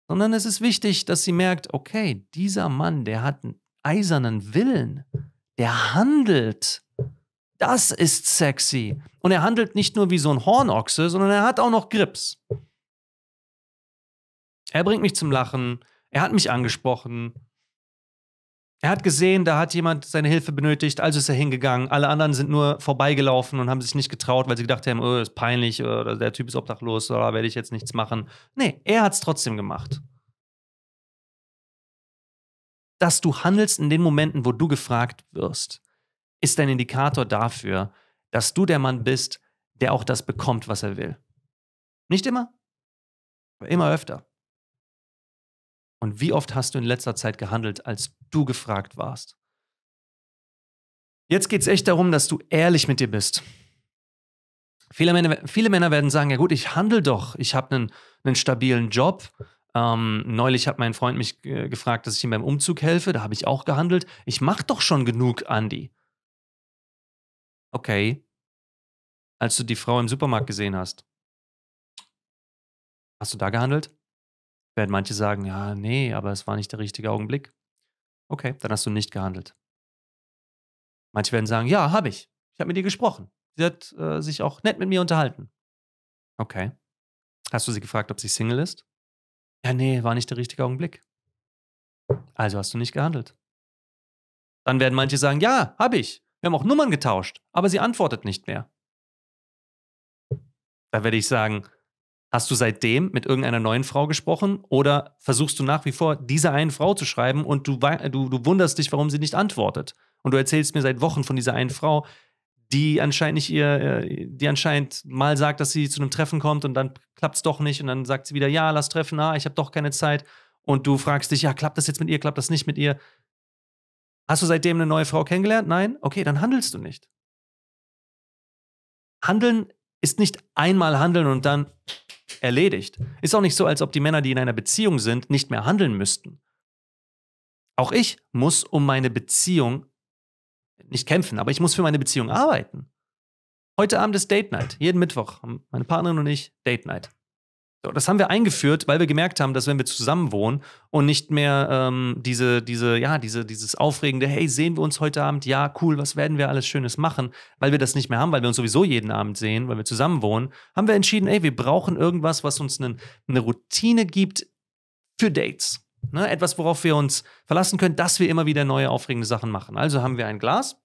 Sondern es ist wichtig, dass sie merkt, okay, dieser Mann, der hat einen eisernen Willen, der handelt. Das ist sexy. Und er handelt nicht nur wie so ein Hornochse, sondern er hat auch noch Grips. Er bringt mich zum Lachen, er hat mich angesprochen, er hat gesehen, da hat jemand seine Hilfe benötigt, also ist er hingegangen. Alle anderen sind nur vorbeigelaufen und haben sich nicht getraut, weil sie gedacht haben, oh, ist peinlich äh, oder der Typ ist obdachlos oder werde ich jetzt nichts machen. Nee, er hat es trotzdem gemacht. Dass du handelst in den Momenten, wo du gefragt wirst, ist ein Indikator dafür, dass du der Mann bist, der auch das bekommt, was er will. Nicht immer, aber immer öfter. Und wie oft hast du in letzter Zeit gehandelt, als du gefragt warst? Jetzt geht es echt darum, dass du ehrlich mit dir bist. Viele Männer, viele Männer werden sagen, ja gut, ich handle doch, ich habe einen, einen stabilen Job. Ähm, neulich hat mein Freund mich äh, gefragt, dass ich ihm beim Umzug helfe, da habe ich auch gehandelt. Ich mache doch schon genug, Andy. Okay, als du die Frau im Supermarkt gesehen hast. Hast du da gehandelt? Werden manche sagen, ja, nee, aber es war nicht der richtige Augenblick. Okay, dann hast du nicht gehandelt. Manche werden sagen, ja, habe ich. Ich habe mit ihr gesprochen. Sie hat äh, sich auch nett mit mir unterhalten. Okay. Hast du sie gefragt, ob sie Single ist? Ja, nee, war nicht der richtige Augenblick. Also hast du nicht gehandelt. Dann werden manche sagen, ja, habe ich. Wir haben auch Nummern getauscht, aber sie antwortet nicht mehr. Da werde ich sagen, Hast du seitdem mit irgendeiner neuen Frau gesprochen oder versuchst du nach wie vor dieser einen Frau zu schreiben und du, du, du wunderst dich, warum sie nicht antwortet? Und du erzählst mir seit Wochen von dieser einen Frau, die anscheinend nicht ihr, äh, die anscheinend mal sagt, dass sie zu einem Treffen kommt und dann klappt es doch nicht und dann sagt sie wieder, ja, lass treffen, ah, ich habe doch keine Zeit. Und du fragst dich, ja, klappt das jetzt mit ihr, klappt das nicht mit ihr? Hast du seitdem eine neue Frau kennengelernt? Nein? Okay, dann handelst du nicht. Handeln ist nicht einmal handeln und dann erledigt. Ist auch nicht so, als ob die Männer, die in einer Beziehung sind, nicht mehr handeln müssten. Auch ich muss um meine Beziehung nicht kämpfen, aber ich muss für meine Beziehung arbeiten. Heute Abend ist Date Night. Jeden Mittwoch haben meine Partnerin und ich Date Night das haben wir eingeführt, weil wir gemerkt haben, dass wenn wir zusammen wohnen und nicht mehr ähm, diese, diese, ja, diese, dieses aufregende, hey, sehen wir uns heute Abend? Ja, cool, was werden wir alles Schönes machen? Weil wir das nicht mehr haben, weil wir uns sowieso jeden Abend sehen, weil wir zusammen wohnen, haben wir entschieden, ey, wir brauchen irgendwas, was uns eine Routine gibt für Dates. Ne? Etwas, worauf wir uns verlassen können, dass wir immer wieder neue aufregende Sachen machen. Also haben wir ein Glas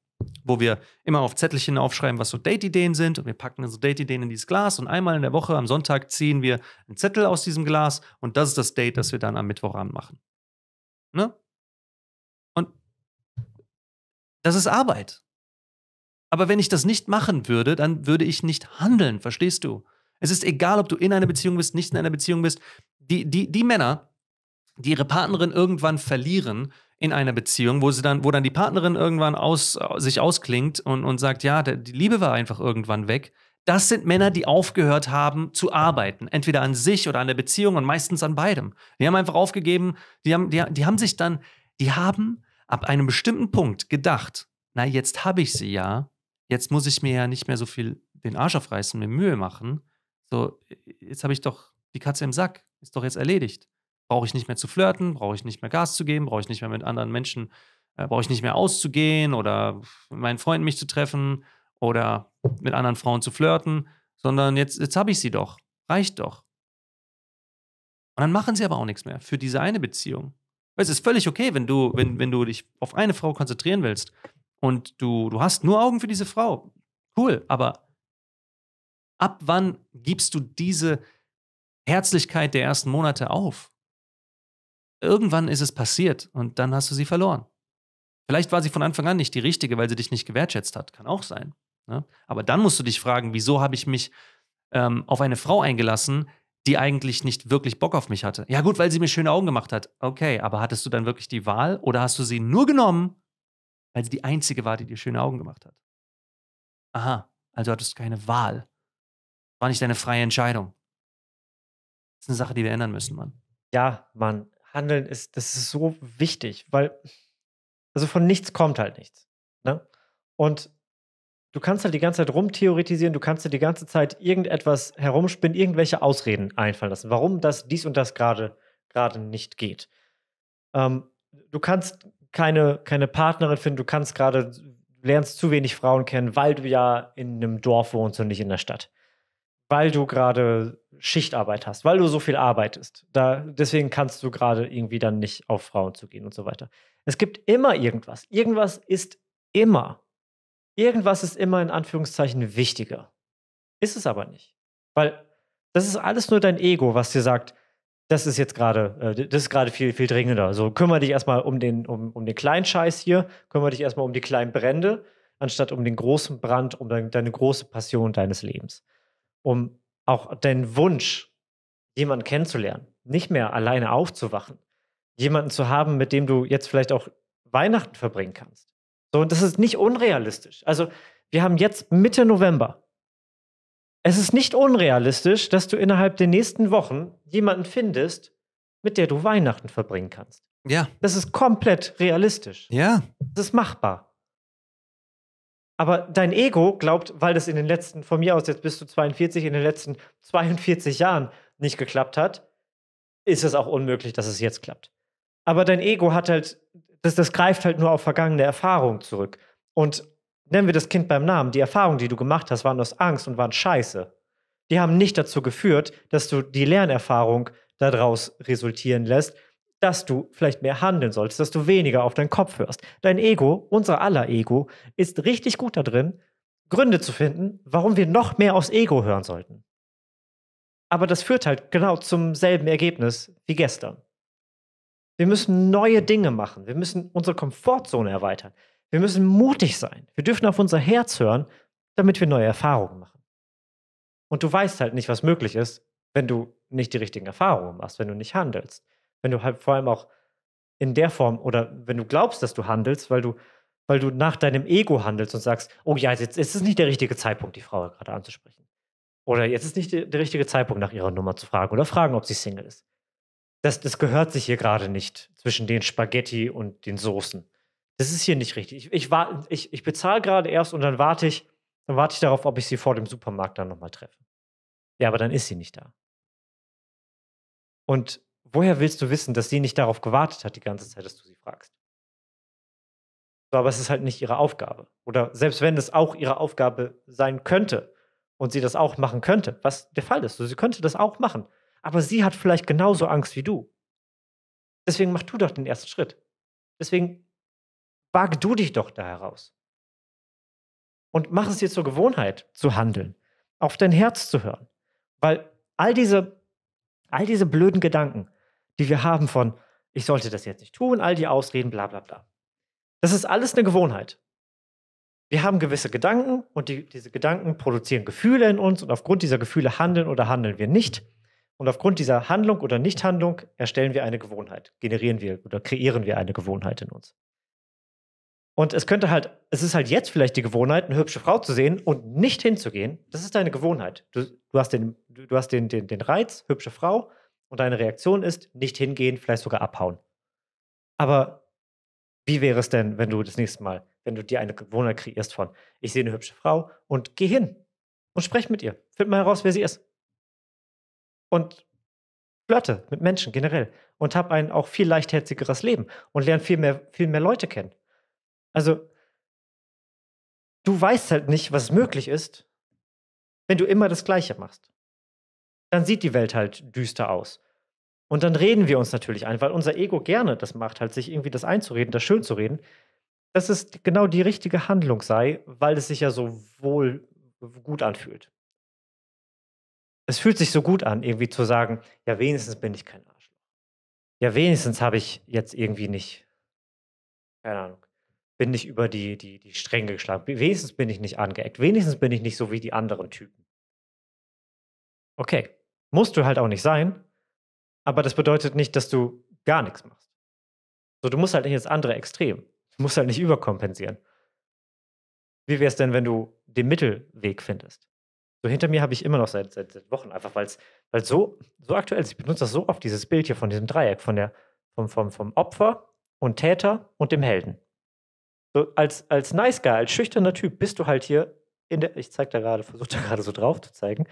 wo wir immer auf Zettelchen aufschreiben, was so Date-Ideen sind. Und wir packen dann so Date-Ideen in dieses Glas. Und einmal in der Woche am Sonntag ziehen wir einen Zettel aus diesem Glas. Und das ist das Date, das wir dann am Mittwochabend machen. Ne? Und das ist Arbeit. Aber wenn ich das nicht machen würde, dann würde ich nicht handeln. Verstehst du? Es ist egal, ob du in einer Beziehung bist, nicht in einer Beziehung bist. Die, die, die Männer, die ihre Partnerin irgendwann verlieren, in einer Beziehung, wo sie dann, wo dann die Partnerin irgendwann aus, sich ausklingt und, und sagt, ja, die Liebe war einfach irgendwann weg. Das sind Männer, die aufgehört haben zu arbeiten. Entweder an sich oder an der Beziehung und meistens an beidem. Die haben einfach aufgegeben, die haben, die, die haben sich dann, die haben ab einem bestimmten Punkt gedacht, na, jetzt habe ich sie ja, jetzt muss ich mir ja nicht mehr so viel den Arsch aufreißen, mir Mühe machen. So, jetzt habe ich doch die Katze im Sack, ist doch jetzt erledigt brauche ich nicht mehr zu flirten, brauche ich nicht mehr Gas zu geben, brauche ich nicht mehr mit anderen Menschen, äh, brauche ich nicht mehr auszugehen oder mit meinen Freunden mich zu treffen oder mit anderen Frauen zu flirten, sondern jetzt, jetzt habe ich sie doch, reicht doch. Und dann machen sie aber auch nichts mehr für diese eine Beziehung. Es ist völlig okay, wenn du, wenn, wenn du dich auf eine Frau konzentrieren willst und du, du hast nur Augen für diese Frau. Cool, aber ab wann gibst du diese Herzlichkeit der ersten Monate auf? Irgendwann ist es passiert und dann hast du sie verloren. Vielleicht war sie von Anfang an nicht die richtige, weil sie dich nicht gewertschätzt hat. Kann auch sein. Ne? Aber dann musst du dich fragen, wieso habe ich mich ähm, auf eine Frau eingelassen, die eigentlich nicht wirklich Bock auf mich hatte. Ja gut, weil sie mir schöne Augen gemacht hat. Okay, aber hattest du dann wirklich die Wahl oder hast du sie nur genommen, weil sie die einzige war, die dir schöne Augen gemacht hat? Aha, also hattest du keine Wahl. War nicht deine freie Entscheidung. Das ist eine Sache, die wir ändern müssen, Mann. Ja, Mann. Handeln ist, das ist so wichtig, weil also von nichts kommt halt nichts. Ne? Und du kannst halt die ganze Zeit rumtheoretisieren, du kannst dir die ganze Zeit irgendetwas herumspinnen, irgendwelche Ausreden einfallen lassen, warum das dies und das gerade gerade nicht geht. Ähm, du kannst keine, keine Partnerin finden, du kannst gerade, lernst zu wenig Frauen kennen, weil du ja in einem Dorf wohnst und nicht in der Stadt weil du gerade Schichtarbeit hast, weil du so viel arbeitest. Da, deswegen kannst du gerade irgendwie dann nicht auf Frauen zu gehen und so weiter. Es gibt immer irgendwas. Irgendwas ist immer. Irgendwas ist immer in Anführungszeichen wichtiger. Ist es aber nicht. Weil das ist alles nur dein Ego, was dir sagt, das ist jetzt gerade, äh, das ist gerade viel, viel dringender. So, kümmere dich erstmal um den, um, um den kleinen Scheiß hier, kümmere dich erstmal um die kleinen Brände, anstatt um den großen Brand, um deine, deine große Passion deines Lebens um auch deinen Wunsch, jemanden kennenzulernen, nicht mehr alleine aufzuwachen, jemanden zu haben, mit dem du jetzt vielleicht auch Weihnachten verbringen kannst. So, und das ist nicht unrealistisch. Also, wir haben jetzt Mitte November. Es ist nicht unrealistisch, dass du innerhalb der nächsten Wochen jemanden findest, mit der du Weihnachten verbringen kannst. Ja. Das ist komplett realistisch. Ja. Das ist machbar. Aber dein Ego glaubt, weil das in den letzten, von mir aus jetzt bist du 42, in den letzten 42 Jahren nicht geklappt hat, ist es auch unmöglich, dass es jetzt klappt. Aber dein Ego hat halt, das, das greift halt nur auf vergangene Erfahrungen zurück. Und nennen wir das Kind beim Namen, die Erfahrungen, die du gemacht hast, waren aus Angst und waren scheiße. Die haben nicht dazu geführt, dass du die Lernerfahrung daraus resultieren lässt, dass du vielleicht mehr handeln solltest, dass du weniger auf deinen Kopf hörst. Dein Ego, unser aller Ego, ist richtig gut darin, Gründe zu finden, warum wir noch mehr aufs Ego hören sollten. Aber das führt halt genau zum selben Ergebnis wie gestern. Wir müssen neue Dinge machen. Wir müssen unsere Komfortzone erweitern. Wir müssen mutig sein. Wir dürfen auf unser Herz hören, damit wir neue Erfahrungen machen. Und du weißt halt nicht, was möglich ist, wenn du nicht die richtigen Erfahrungen machst, wenn du nicht handelst wenn du halt vor allem auch in der Form oder wenn du glaubst, dass du handelst, weil du, weil du nach deinem Ego handelst und sagst, oh ja, jetzt ist es nicht der richtige Zeitpunkt, die Frau gerade anzusprechen. Oder jetzt ist nicht der richtige Zeitpunkt, nach ihrer Nummer zu fragen oder fragen, ob sie Single ist. Das, das gehört sich hier gerade nicht zwischen den Spaghetti und den Soßen. Das ist hier nicht richtig. Ich, ich, ich, ich bezahle gerade erst und dann warte ich, dann warte ich darauf, ob ich sie vor dem Supermarkt dann nochmal treffe. Ja, aber dann ist sie nicht da. Und woher willst du wissen, dass sie nicht darauf gewartet hat die ganze Zeit, dass du sie fragst? aber es ist halt nicht ihre Aufgabe. Oder selbst wenn es auch ihre Aufgabe sein könnte und sie das auch machen könnte, was der Fall ist, sie könnte das auch machen. Aber sie hat vielleicht genauso Angst wie du. Deswegen mach du doch den ersten Schritt. Deswegen wag du dich doch da heraus. Und mach es dir zur Gewohnheit zu handeln, auf dein Herz zu hören. Weil all diese, all diese blöden Gedanken, die wir haben von, ich sollte das jetzt nicht tun, all die Ausreden, bla bla bla. Das ist alles eine Gewohnheit. Wir haben gewisse Gedanken und die, diese Gedanken produzieren Gefühle in uns und aufgrund dieser Gefühle handeln oder handeln wir nicht. Und aufgrund dieser Handlung oder Nichthandlung erstellen wir eine Gewohnheit, generieren wir oder kreieren wir eine Gewohnheit in uns. Und es könnte halt, es ist halt jetzt vielleicht die Gewohnheit, eine hübsche Frau zu sehen und nicht hinzugehen. Das ist deine Gewohnheit. Du, du hast, den, du hast den, den, den Reiz, hübsche Frau, und deine Reaktion ist, nicht hingehen, vielleicht sogar abhauen. Aber wie wäre es denn, wenn du das nächste Mal, wenn du dir eine Gewohnheit kreierst von, ich sehe eine hübsche Frau und geh hin und sprech mit ihr. Find mal heraus, wer sie ist. Und flirte mit Menschen generell und hab ein auch viel leichtherzigeres Leben und lerne viel mehr, viel mehr Leute kennen. Also, du weißt halt nicht, was möglich ist, wenn du immer das Gleiche machst dann sieht die Welt halt düster aus. Und dann reden wir uns natürlich ein, weil unser Ego gerne das macht, halt sich irgendwie das einzureden, das schön zu reden, dass es genau die richtige Handlung sei, weil es sich ja so wohl gut anfühlt. Es fühlt sich so gut an, irgendwie zu sagen, ja, wenigstens bin ich kein Arschloch. Ja, wenigstens habe ich jetzt irgendwie nicht, keine Ahnung, bin ich über die, die, die Stränge geschlagen. Wenigstens bin ich nicht angeeckt. Wenigstens bin ich nicht so wie die anderen Typen. Okay, Musst du halt auch nicht sein, aber das bedeutet nicht, dass du gar nichts machst. So, du musst halt nicht ins andere Extrem. Du musst halt nicht überkompensieren. Wie wäre es denn, wenn du den Mittelweg findest? So hinter mir habe ich immer noch seit, seit, seit Wochen, einfach weil es so, so aktuell ist. Ich benutze das so oft, dieses Bild hier von diesem Dreieck, von der, vom, vom, vom Opfer und Täter und dem Helden. So als, als nice guy, als schüchterner Typ bist du halt hier in der, ich zeige da gerade, versuche da gerade so drauf zu zeigen,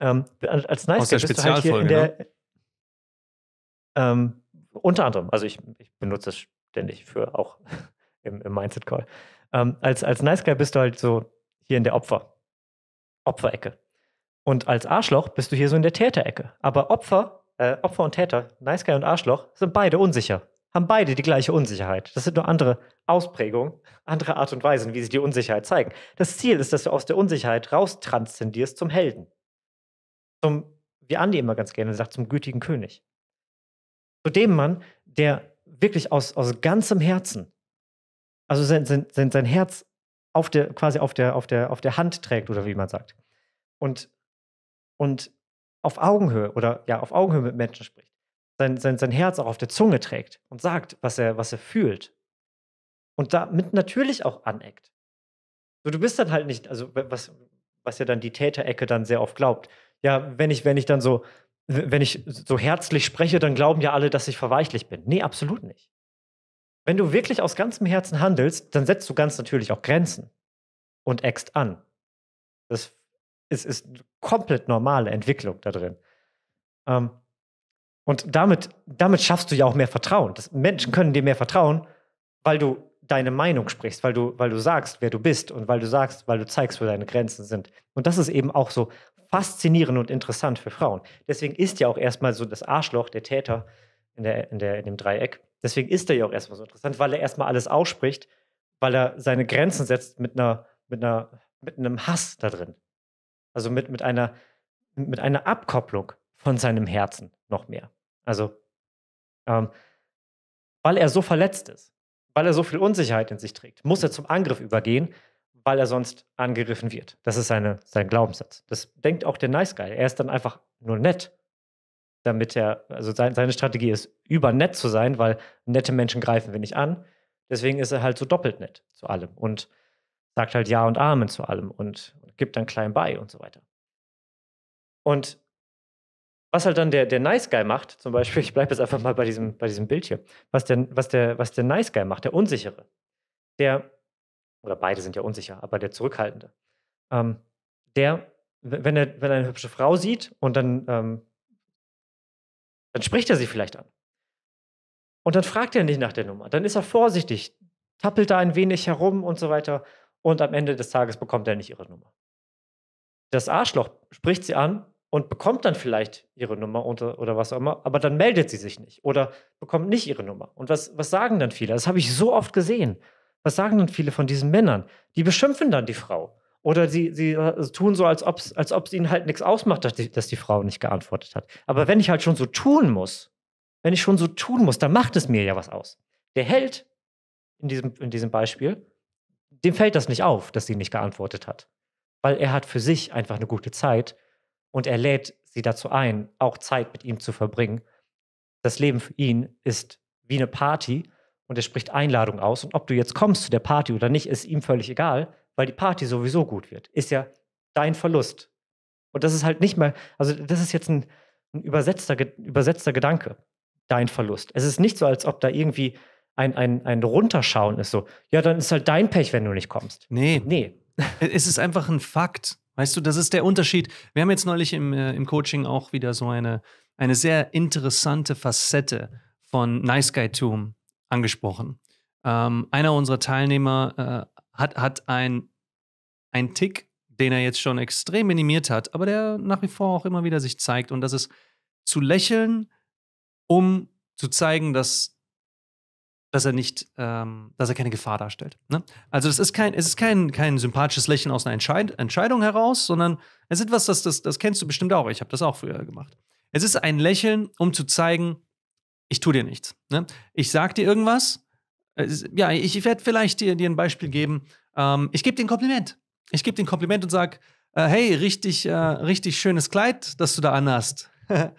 ähm, als Nice Aus der Spezialfolge, halt hier in ne? der. Ne? Ähm, unter anderem, also ich, ich, benutze das ständig für auch im, im Mindset-Call. Ähm, als, als Nice Guy bist du halt so hier in der Opfer. Opferecke. Und als Arschloch bist du hier so in der Täterecke. Aber Opfer, äh, Opfer und Täter, Nice Guy und Arschloch, sind beide unsicher. Haben beide die gleiche Unsicherheit. Das sind nur andere Ausprägungen, andere Art und Weisen, wie sie die Unsicherheit zeigen. Das Ziel ist, dass du aus der Unsicherheit raustranszendierst zum Helden zum, wie Andi immer ganz gerne sagt, zum gütigen König. Zu dem Mann, der wirklich aus, aus ganzem Herzen, also sein, sein, sein, sein Herz auf der, quasi auf der, auf, der, auf der Hand trägt, oder wie man sagt. Und, und auf Augenhöhe oder ja, auf Augenhöhe mit Menschen spricht. Sein, sein, sein Herz auch auf der Zunge trägt und sagt, was er, was er fühlt. Und damit natürlich auch aneckt. So, du bist dann halt nicht, also was, was ja dann die Täterecke dann sehr oft glaubt, ja, wenn ich, wenn ich dann so, wenn ich so herzlich spreche, dann glauben ja alle, dass ich verweichlich bin. Nee, absolut nicht. Wenn du wirklich aus ganzem Herzen handelst, dann setzt du ganz natürlich auch Grenzen und eckst an. Das ist, ist eine komplett normale Entwicklung da drin. Ähm, und damit, damit schaffst du ja auch mehr Vertrauen. Das, Menschen können dir mehr vertrauen, weil du deine Meinung sprichst, weil du, weil du sagst, wer du bist und weil du sagst, weil du zeigst, wo deine Grenzen sind. Und das ist eben auch so faszinierend und interessant für Frauen. Deswegen ist ja auch erstmal so das Arschloch, der Täter in, der, in, der, in dem Dreieck. Deswegen ist er ja auch erstmal so interessant, weil er erstmal alles ausspricht, weil er seine Grenzen setzt mit einer, mit einer, mit einem Hass da drin. Also mit, mit einer, mit einer Abkopplung von seinem Herzen noch mehr. Also, ähm, weil er so verletzt ist, weil er so viel Unsicherheit in sich trägt, muss er zum Angriff übergehen, weil er sonst angegriffen wird. Das ist seine, sein Glaubenssatz. Das denkt auch der Nice Guy. Er ist dann einfach nur nett, damit er, also sein, seine Strategie ist, übernett zu sein, weil nette Menschen greifen wir nicht an. Deswegen ist er halt so doppelt nett zu allem und sagt halt Ja und Amen zu allem und, gibt dann klein bei und so weiter. Und was halt dann der, der Nice Guy macht, zum Beispiel, ich bleibe jetzt einfach mal bei diesem, bei diesem Bild hier, was der, was, der, was der Nice Guy macht, der Unsichere, der oder beide sind ja unsicher, aber der Zurückhaltende, ähm, der, wenn er, wenn er eine hübsche Frau sieht und dann, ähm, dann spricht er sie vielleicht an. Und dann fragt er nicht nach der Nummer. Dann ist er vorsichtig, tappelt da ein wenig herum und so weiter. Und am Ende des Tages bekommt er nicht ihre Nummer. Das Arschloch spricht sie an und bekommt dann vielleicht ihre Nummer oder, oder was auch immer, aber dann meldet sie sich nicht oder bekommt nicht ihre Nummer. Und was, was sagen dann viele? Das habe ich so oft gesehen. Was sagen dann viele von diesen Männern? Die beschimpfen dann die Frau. Oder sie, sie äh, also tun so, als ob es als ihnen halt nichts ausmacht, dass die, dass die Frau nicht geantwortet hat. Aber wenn ich halt schon so tun muss, wenn ich schon so tun muss, dann macht es mir ja was aus. Der Held in diesem, in diesem Beispiel, dem fällt das nicht auf, dass sie nicht geantwortet hat. Weil er hat für sich einfach eine gute Zeit und er lädt sie dazu ein, auch Zeit mit ihm zu verbringen. Das Leben für ihn ist wie eine Party und er spricht Einladung aus. Und ob du jetzt kommst zu der Party oder nicht, ist ihm völlig egal, weil die Party sowieso gut wird. Ist ja dein Verlust. Und das ist halt nicht mal, also das ist jetzt ein, ein übersetzter, übersetzter Gedanke, dein Verlust. Es ist nicht so, als ob da irgendwie ein, ein, ein Runterschauen ist, so, ja, dann ist halt dein Pech, wenn du nicht kommst. Nee. Nee. Es ist einfach ein Fakt. Weißt du, das ist der Unterschied. Wir haben jetzt neulich im, äh, im Coaching auch wieder so eine, eine sehr interessante Facette von Nice guy Tomb angesprochen. Ähm, einer unserer Teilnehmer äh, hat, hat ein, Tick, den er jetzt schon extrem minimiert hat, aber der nach wie vor auch immer wieder sich zeigt. Und das ist zu lächeln, um zu zeigen, dass, dass er nicht, ähm, dass er keine Gefahr darstellt. Ne? Also das ist kein, es ist kein, kein sympathisches Lächeln aus einer Entscheid Entscheidung heraus, sondern es ist etwas, das, das, das kennst du bestimmt auch. Ich habe das auch früher gemacht. Es ist ein Lächeln, um zu zeigen, ich tue dir nichts. Ne? Ich sag dir irgendwas. Äh, ja, ich, werde vielleicht dir, dir ein Beispiel geben. Ähm, ich gebe dir ein Kompliment. Ich gebe dir ein Kompliment und sage, äh, hey, richtig, äh, richtig schönes Kleid, das du da anhast. äh,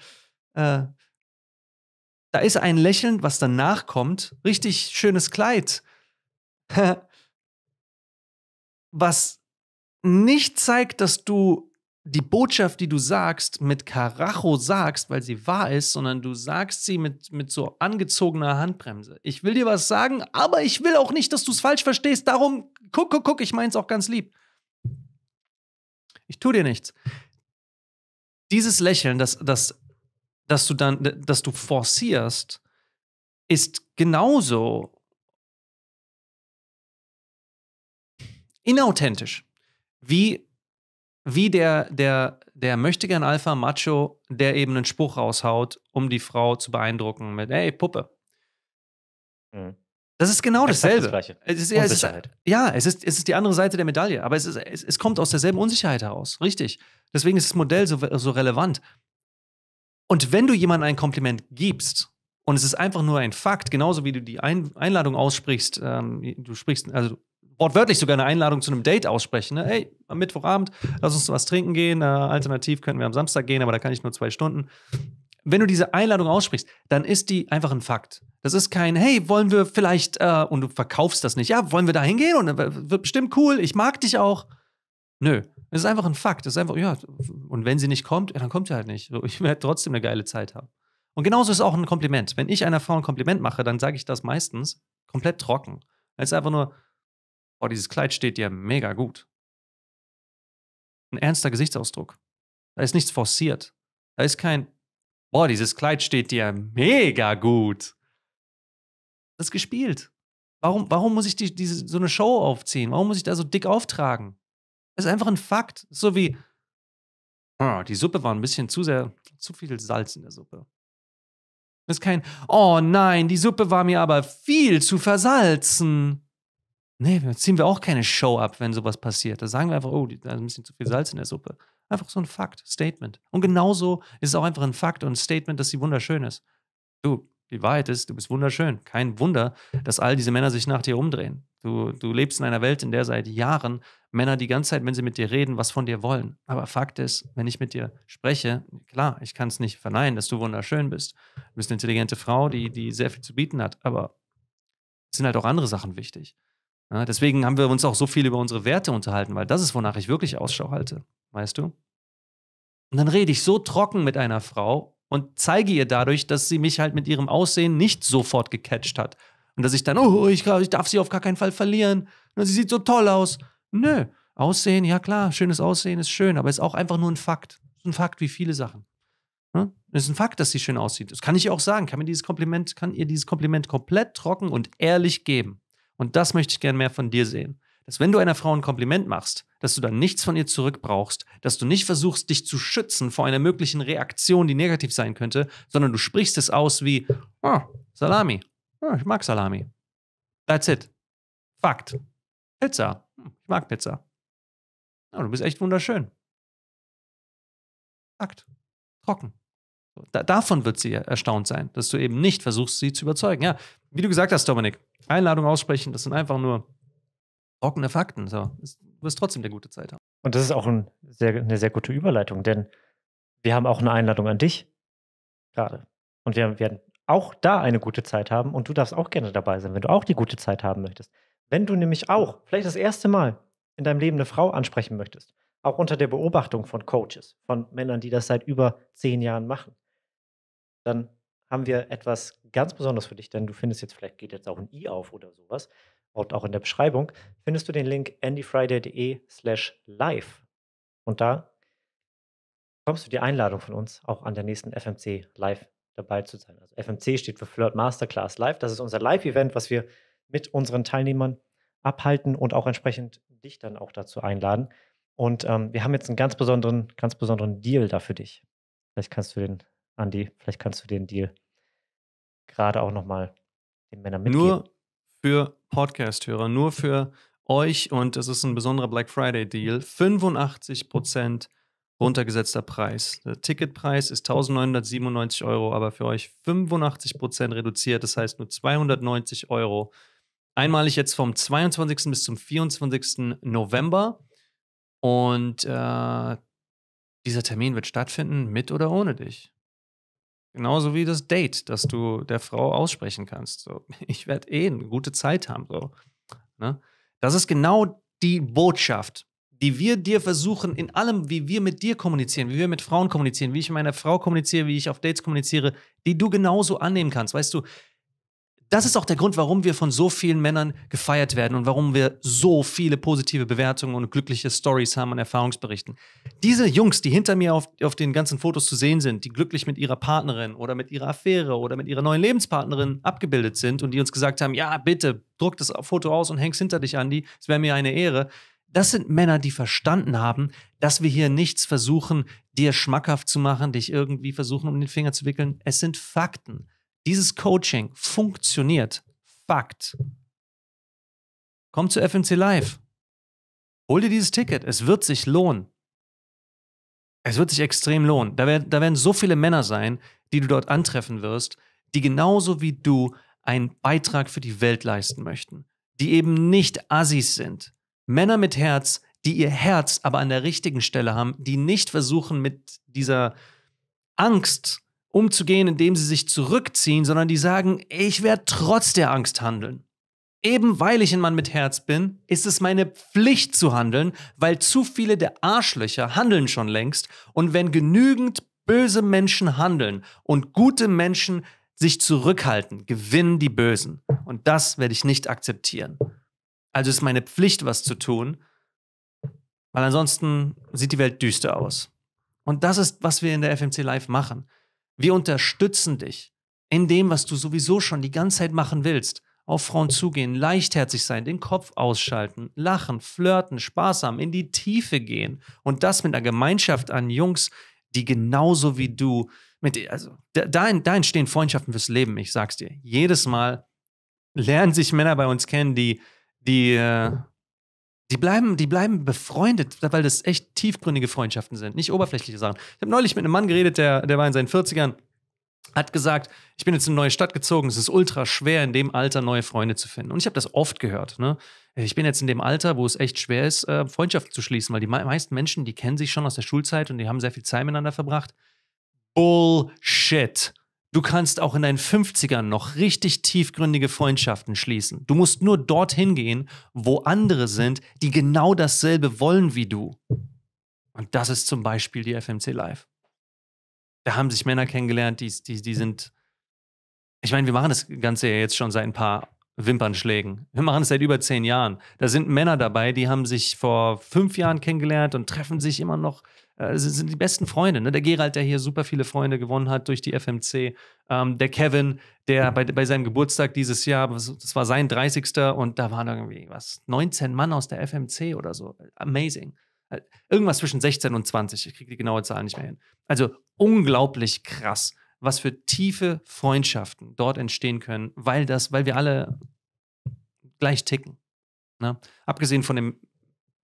da ist ein Lächeln, was danach kommt. Richtig schönes Kleid. was nicht zeigt, dass du die Botschaft, die du sagst, mit Karacho sagst, weil sie wahr ist, sondern du sagst sie mit, mit so angezogener Handbremse. Ich will dir was sagen, aber ich will auch nicht, dass du es falsch verstehst. Darum, guck, guck, guck, ich mein's auch ganz lieb. Ich tu dir nichts. Dieses Lächeln, das, das, das du dann, das du forcierst, ist genauso inauthentisch wie wie der, der, der möchte gern Alpha Macho, der eben einen Spruch raushaut, um die Frau zu beeindrucken mit, ey, Puppe. Mhm. Das ist genau dasselbe. Das es ist, es ist, ja, es ist, es ist die andere Seite der Medaille, aber es, ist, es, es kommt aus derselben Unsicherheit heraus. Richtig. Deswegen ist das Modell so, so relevant. Und wenn du jemandem ein Kompliment gibst, und es ist einfach nur ein Fakt, genauso wie du die Einladung aussprichst, ähm, du sprichst, also wortwörtlich sogar eine Einladung zu einem Date aussprechen. Ne? Ey, am Mittwochabend, lass uns was trinken gehen. Äh, alternativ könnten wir am Samstag gehen, aber da kann ich nur zwei Stunden. Wenn du diese Einladung aussprichst, dann ist die einfach ein Fakt. Das ist kein, hey, wollen wir vielleicht, äh, und du verkaufst das nicht, ja, wollen wir da hingehen und äh, wird bestimmt cool, ich mag dich auch. Nö, es ist einfach ein Fakt. Es ist einfach, ja, und wenn sie nicht kommt, ja, dann kommt sie halt nicht. Ich werde trotzdem eine geile Zeit haben. Und genauso ist auch ein Kompliment. Wenn ich einer Frau ein Kompliment mache, dann sage ich das meistens komplett trocken. Es ist einfach nur, boah, dieses Kleid steht dir mega gut. Ein ernster Gesichtsausdruck. Da ist nichts forciert. Da ist kein, boah, dieses Kleid steht dir mega gut. Das ist gespielt. Warum, warum muss ich die, diese, so eine Show aufziehen? Warum muss ich da so dick auftragen? Das ist einfach ein Fakt. So wie, oh, die Suppe war ein bisschen zu sehr, zu viel Salz in der Suppe. Das ist kein, oh nein, die Suppe war mir aber viel zu versalzen. Nee, dann ziehen wir auch keine Show ab, wenn sowas passiert. Da sagen wir einfach, oh, da ist ein bisschen zu viel Salz in der Suppe. Einfach so ein Fakt, Statement. Und genauso ist es auch einfach ein Fakt und ein Statement, dass sie wunderschön ist. Du, die Wahrheit ist, du bist wunderschön. Kein Wunder, dass all diese Männer sich nach dir umdrehen. Du, du lebst in einer Welt, in der seit Jahren Männer die ganze Zeit, wenn sie mit dir reden, was von dir wollen. Aber Fakt ist, wenn ich mit dir spreche, klar, ich kann es nicht verneinen, dass du wunderschön bist. Du bist eine intelligente Frau, die, die sehr viel zu bieten hat. Aber es sind halt auch andere Sachen wichtig. Ja, deswegen haben wir uns auch so viel über unsere Werte unterhalten, weil das ist, wonach ich wirklich Ausschau halte, weißt du? Und dann rede ich so trocken mit einer Frau und zeige ihr dadurch, dass sie mich halt mit ihrem Aussehen nicht sofort gecatcht hat. Und dass ich dann, oh, ich, ich darf sie auf gar keinen Fall verlieren. Und sie sieht so toll aus. Nö, Aussehen, ja klar, schönes Aussehen ist schön, aber ist auch einfach nur ein Fakt. ein Fakt wie viele Sachen. Es Ist ein Fakt, dass sie schön aussieht. Das kann ich ihr auch sagen. Kann mir dieses Kompliment, kann ihr dieses Kompliment komplett trocken und ehrlich geben. Und das möchte ich gern mehr von dir sehen. Dass wenn du einer Frau ein Kompliment machst, dass du dann nichts von ihr zurückbrauchst, dass du nicht versuchst, dich zu schützen vor einer möglichen Reaktion, die negativ sein könnte, sondern du sprichst es aus wie, oh, Salami. Oh, ich mag Salami. That's it. Fakt. Pizza. Hm, ich mag Pizza. Oh, du bist echt wunderschön. Fakt. Trocken. Da, davon wird sie erstaunt sein, dass du eben nicht versuchst, sie zu überzeugen. Ja, wie du gesagt hast, Dominik, Einladung aussprechen, das sind einfach nur trockene Fakten. So. Du wirst trotzdem eine gute Zeit haben. Und das ist auch ein sehr, eine sehr gute Überleitung, denn wir haben auch eine Einladung an dich gerade. Und wir werden auch da eine gute Zeit haben und du darfst auch gerne dabei sein, wenn du auch die gute Zeit haben möchtest. Wenn du nämlich auch vielleicht das erste Mal in deinem Leben eine Frau ansprechen möchtest, auch unter der Beobachtung von Coaches, von Männern, die das seit über zehn Jahren machen, dann haben wir etwas ganz Besonderes für dich, denn du findest jetzt, vielleicht geht jetzt auch ein i auf oder sowas, und auch in der Beschreibung, findest du den Link andyfriday.de slash live. Und da bekommst du die Einladung von uns, auch an der nächsten FMC live dabei zu sein. Also FMC steht für Flirt Masterclass Live. Das ist unser Live-Event, was wir mit unseren Teilnehmern abhalten und auch entsprechend dich dann auch dazu einladen. Und ähm, wir haben jetzt einen ganz besonderen, ganz besonderen Deal da für dich. Vielleicht kannst du den Andi, vielleicht kannst du den Deal gerade auch nochmal den Männern mitgeben. Nur für Podcast-Hörer, nur für euch und es ist ein besonderer Black Friday-Deal. 85 runtergesetzter Preis. Der Ticketpreis ist 1997 Euro, aber für euch 85 reduziert, das heißt nur 290 Euro. Einmalig jetzt vom 22. bis zum 24. November. Und äh, dieser Termin wird stattfinden, mit oder ohne dich. Genauso wie das Date, das du der Frau aussprechen kannst. So, ich werde eh eine gute Zeit haben. So. Ne? Das ist genau die Botschaft, die wir dir versuchen, in allem, wie wir mit dir kommunizieren, wie wir mit Frauen kommunizieren, wie ich mit meiner Frau kommuniziere, wie ich auf Dates kommuniziere, die du genauso annehmen kannst. Weißt du, das ist auch der Grund, warum wir von so vielen Männern gefeiert werden und warum wir so viele positive Bewertungen und glückliche Stories haben und Erfahrungsberichten. Diese Jungs, die hinter mir auf, auf den ganzen Fotos zu sehen sind, die glücklich mit ihrer Partnerin oder mit ihrer Affäre oder mit ihrer neuen Lebenspartnerin abgebildet sind und die uns gesagt haben, ja, bitte, druck das Foto aus und häng's hinter dich an, die, es wäre mir eine Ehre. Das sind Männer, die verstanden haben, dass wir hier nichts versuchen, dir schmackhaft zu machen, dich irgendwie versuchen, um den Finger zu wickeln. Es sind Fakten. Dieses Coaching funktioniert. Fakt. Komm zu FMC Live. Hol dir dieses Ticket. Es wird sich lohnen. Es wird sich extrem lohnen. Da, werd, da werden so viele Männer sein, die du dort antreffen wirst, die genauso wie du einen Beitrag für die Welt leisten möchten. Die eben nicht Assis sind. Männer mit Herz, die ihr Herz aber an der richtigen Stelle haben, die nicht versuchen mit dieser Angst umzugehen, indem sie sich zurückziehen, sondern die sagen, ich werde trotz der Angst handeln. Eben weil ich ein Mann mit Herz bin, ist es meine Pflicht zu handeln, weil zu viele der Arschlöcher handeln schon längst. Und wenn genügend böse Menschen handeln und gute Menschen sich zurückhalten, gewinnen die Bösen. Und das werde ich nicht akzeptieren. Also ist meine Pflicht, was zu tun, weil ansonsten sieht die Welt düster aus. Und das ist, was wir in der FMC Live machen. Wir unterstützen dich in dem, was du sowieso schon die ganze Zeit machen willst. Auf Frauen zugehen, leichtherzig sein, den Kopf ausschalten, lachen, flirten, Spaß haben, in die Tiefe gehen. Und das mit einer Gemeinschaft an Jungs, die genauso wie du, mit, also da, da entstehen Freundschaften fürs Leben, ich sag's dir. Jedes Mal lernen sich Männer bei uns kennen, die, die, äh, die bleiben, die bleiben befreundet, weil das echt tiefgründige Freundschaften sind, nicht oberflächliche Sachen. Ich habe neulich mit einem Mann geredet, der, der war in seinen 40ern, hat gesagt, ich bin jetzt in eine neue Stadt gezogen, es ist ultra schwer, in dem Alter neue Freunde zu finden. Und ich habe das oft gehört. Ne? Ich bin jetzt in dem Alter, wo es echt schwer ist, äh, Freundschaften zu schließen, weil die meisten Menschen, die kennen sich schon aus der Schulzeit und die haben sehr viel Zeit miteinander verbracht. Bullshit. Du kannst auch in deinen 50ern noch richtig tiefgründige Freundschaften schließen. Du musst nur dorthin gehen, wo andere sind, die genau dasselbe wollen wie du. Und das ist zum Beispiel die FMC Live. Da haben sich Männer kennengelernt, die, die, die sind. Ich meine, wir machen das Ganze ja jetzt schon seit ein paar Wimpernschlägen. Wir machen es seit über zehn Jahren. Da sind Männer dabei, die haben sich vor fünf Jahren kennengelernt und treffen sich immer noch äh, sind die besten Freunde. Ne? Der Gerald, der hier super viele Freunde gewonnen hat durch die FMC. Ähm, der Kevin, der bei, bei seinem Geburtstag dieses Jahr, das war sein 30. und da waren irgendwie was, 19 Mann aus der FMC oder so. Amazing. Äh, irgendwas zwischen 16 und 20. Ich kriege die genaue Zahl nicht mehr hin. Also unglaublich krass, was für tiefe Freundschaften dort entstehen können, weil das, weil wir alle gleich ticken. Ne? Abgesehen von dem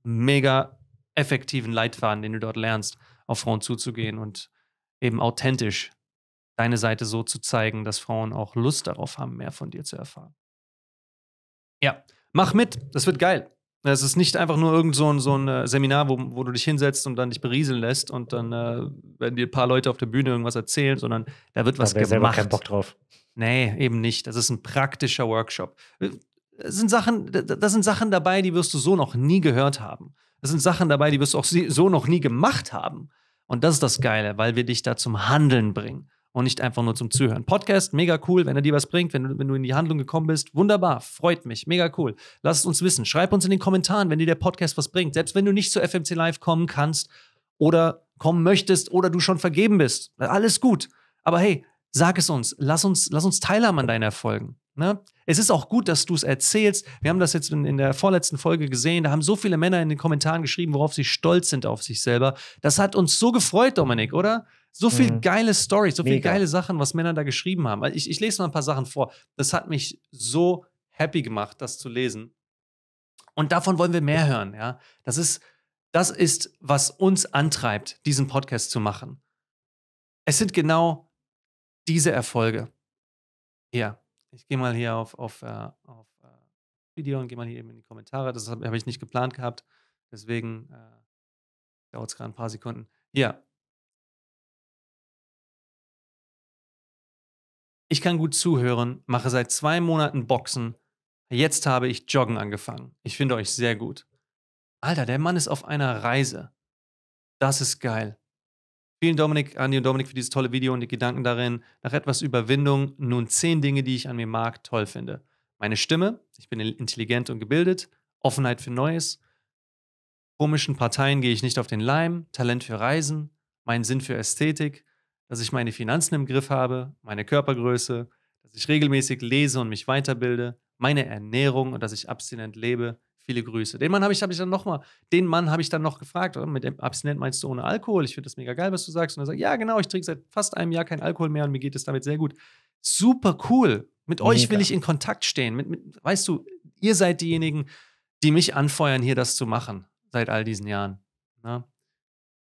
mega effektiven Leitfaden, den du dort lernst, auf Frauen zuzugehen und eben authentisch deine Seite so zu zeigen, dass Frauen auch Lust darauf haben, mehr von dir zu erfahren. Ja, mach mit, das wird geil. Es ist nicht einfach nur irgend so ein, so ein äh, Seminar, wo, wo, du dich hinsetzt und dann dich berieseln lässt und dann äh, werden dir ein paar Leute auf der Bühne irgendwas erzählen, sondern da wird was da gemacht. Da keinen Bock drauf. Nee, eben nicht. Das ist ein praktischer Workshop. Äh, das sind Sachen, das sind Sachen dabei, die wirst du so noch nie gehört haben. Es sind Sachen dabei, die wirst du auch so noch nie gemacht haben. Und das ist das Geile, weil wir dich da zum Handeln bringen und nicht einfach nur zum Zuhören. Podcast, mega cool, wenn er dir was bringt, wenn du, wenn du in die Handlung gekommen bist, wunderbar, freut mich, mega cool. Lass es uns wissen, schreib uns in den Kommentaren, wenn dir der Podcast was bringt, selbst wenn du nicht zu FMC Live kommen kannst oder kommen möchtest oder du schon vergeben bist, alles gut. Aber hey, sag es uns, lass uns, lass uns teilhaben an deinen Erfolgen. Ne? Es ist auch gut, dass du es erzählst. Wir haben das jetzt in, in, der vorletzten Folge gesehen. Da haben so viele Männer in den Kommentaren geschrieben, worauf sie stolz sind auf sich selber. Das hat uns so gefreut, Dominik, oder? So viel mhm. geile Stories, so viele geile Sachen, was Männer da geschrieben haben. Also ich, ich lese mal ein paar Sachen vor. Das hat mich so happy gemacht, das zu lesen. Und davon wollen wir mehr hören, ja. Das ist, das ist, was uns antreibt, diesen Podcast zu machen. Es sind genau diese Erfolge. Ja, ich gehe mal hier auf, auf, äh, auf äh, Video und gehe mal hier eben in die Kommentare. Das habe hab ich nicht geplant gehabt. Deswegen äh, dauert es gerade ein paar Sekunden. Ja. Ich kann gut zuhören, mache seit zwei Monaten Boxen. Jetzt habe ich Joggen angefangen. Ich finde euch sehr gut. Alter, der Mann ist auf einer Reise. Das ist geil. Vielen Dominik, Andi und Dominik für dieses tolle Video und die Gedanken darin. Nach etwas Überwindung nun zehn Dinge, die ich an mir mag, toll finde. Meine Stimme, ich bin intelligent und gebildet, Offenheit für Neues, komischen Parteien gehe ich nicht auf den Leim, Talent für Reisen, mein Sinn für Ästhetik, dass ich meine Finanzen im Griff habe, meine Körpergröße, dass ich regelmäßig lese und mich weiterbilde, meine Ernährung und dass ich abstinent lebe, Viele Grüße. Den Mann habe ich, hab ich dann nochmal, den Mann habe ich dann noch gefragt, oder? Oh, mit Abstinent meinst du ohne Alkohol? Ich finde das mega geil, was du sagst. Und er sagt, ja, genau, ich trinke seit fast einem Jahr keinen Alkohol mehr und mir geht es damit sehr gut. Super cool. Mit mega. euch will ich in Kontakt stehen. Mit, mit, weißt du, ihr seid diejenigen, die mich anfeuern, hier das zu machen, seit all diesen Jahren. Ne?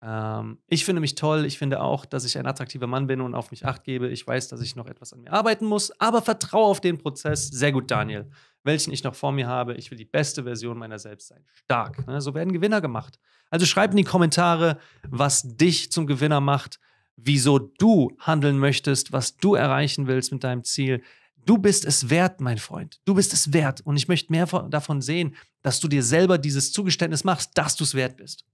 Ähm, ich finde mich toll. Ich finde auch, dass ich ein attraktiver Mann bin und auf mich acht gebe. Ich weiß, dass ich noch etwas an mir arbeiten muss, aber vertraue auf den Prozess. Sehr gut, Daniel welchen ich noch vor mir habe. Ich will die beste Version meiner selbst sein. Stark. Ne? So werden Gewinner gemacht. Also schreib in die Kommentare, was dich zum Gewinner macht, wieso du handeln möchtest, was du erreichen willst mit deinem Ziel. Du bist es wert, mein Freund. Du bist es wert. Und ich möchte mehr davon sehen, dass du dir selber dieses Zugeständnis machst, dass du es wert bist.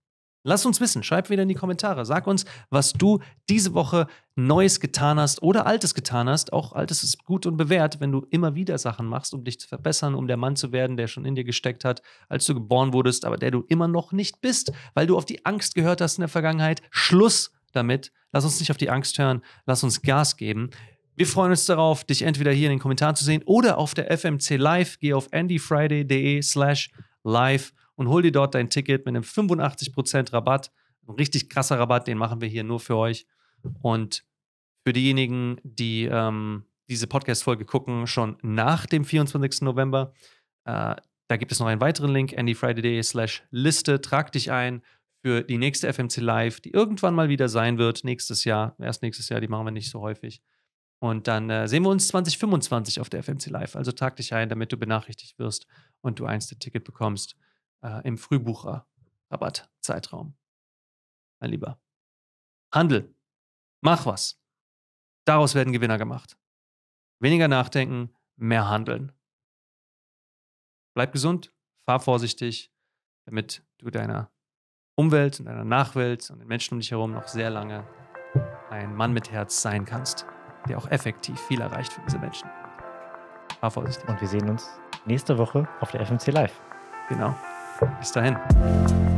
Lass uns wissen, schreib wieder in die Kommentare. Sag uns, was du diese Woche Neues getan hast oder Altes getan hast. Auch Altes ist gut und bewährt, wenn du immer wieder Sachen machst, um dich zu verbessern, um der Mann zu werden, der schon in dir gesteckt hat, als du geboren wurdest, aber der du immer noch nicht bist, weil du auf die Angst gehört hast in der Vergangenheit. Schluss damit. Lass uns nicht auf die Angst hören. Lass uns Gas geben. Wir freuen uns darauf, dich entweder hier in den Kommentaren zu sehen oder auf der FMC Live. Geh auf andyfriday.de slash live und hol dir dort dein Ticket mit einem 85% Rabatt. Ein richtig krasser Rabatt, den machen wir hier nur für euch. Und für diejenigen, die ähm, diese Podcast-Folge gucken, schon nach dem 24. November, äh, da gibt es noch einen weiteren Link, andyfriday.de slash Liste. Trag dich ein für die nächste FMC Live, die irgendwann mal wieder sein wird, nächstes Jahr. Erst nächstes Jahr, die machen wir nicht so häufig. Und dann äh, sehen wir uns 2025 auf der FMC Live. Also trag dich ein, damit du benachrichtigt wirst und du eins der Ticket bekommst äh, im Frühbucher-Rabattzeitraum. Mein Lieber. Handel. Mach was. Daraus werden Gewinner gemacht. Weniger nachdenken, mehr handeln. Bleib gesund, fahr vorsichtig, damit du deiner Umwelt und deiner Nachwelt und den Menschen um dich herum noch sehr lange ein Mann mit Herz sein kannst, der auch effektiv viel erreicht für diese Menschen. Fahr vorsichtig. Und wir sehen uns nächste Woche auf der FMC Live. Genau. Bis dahin.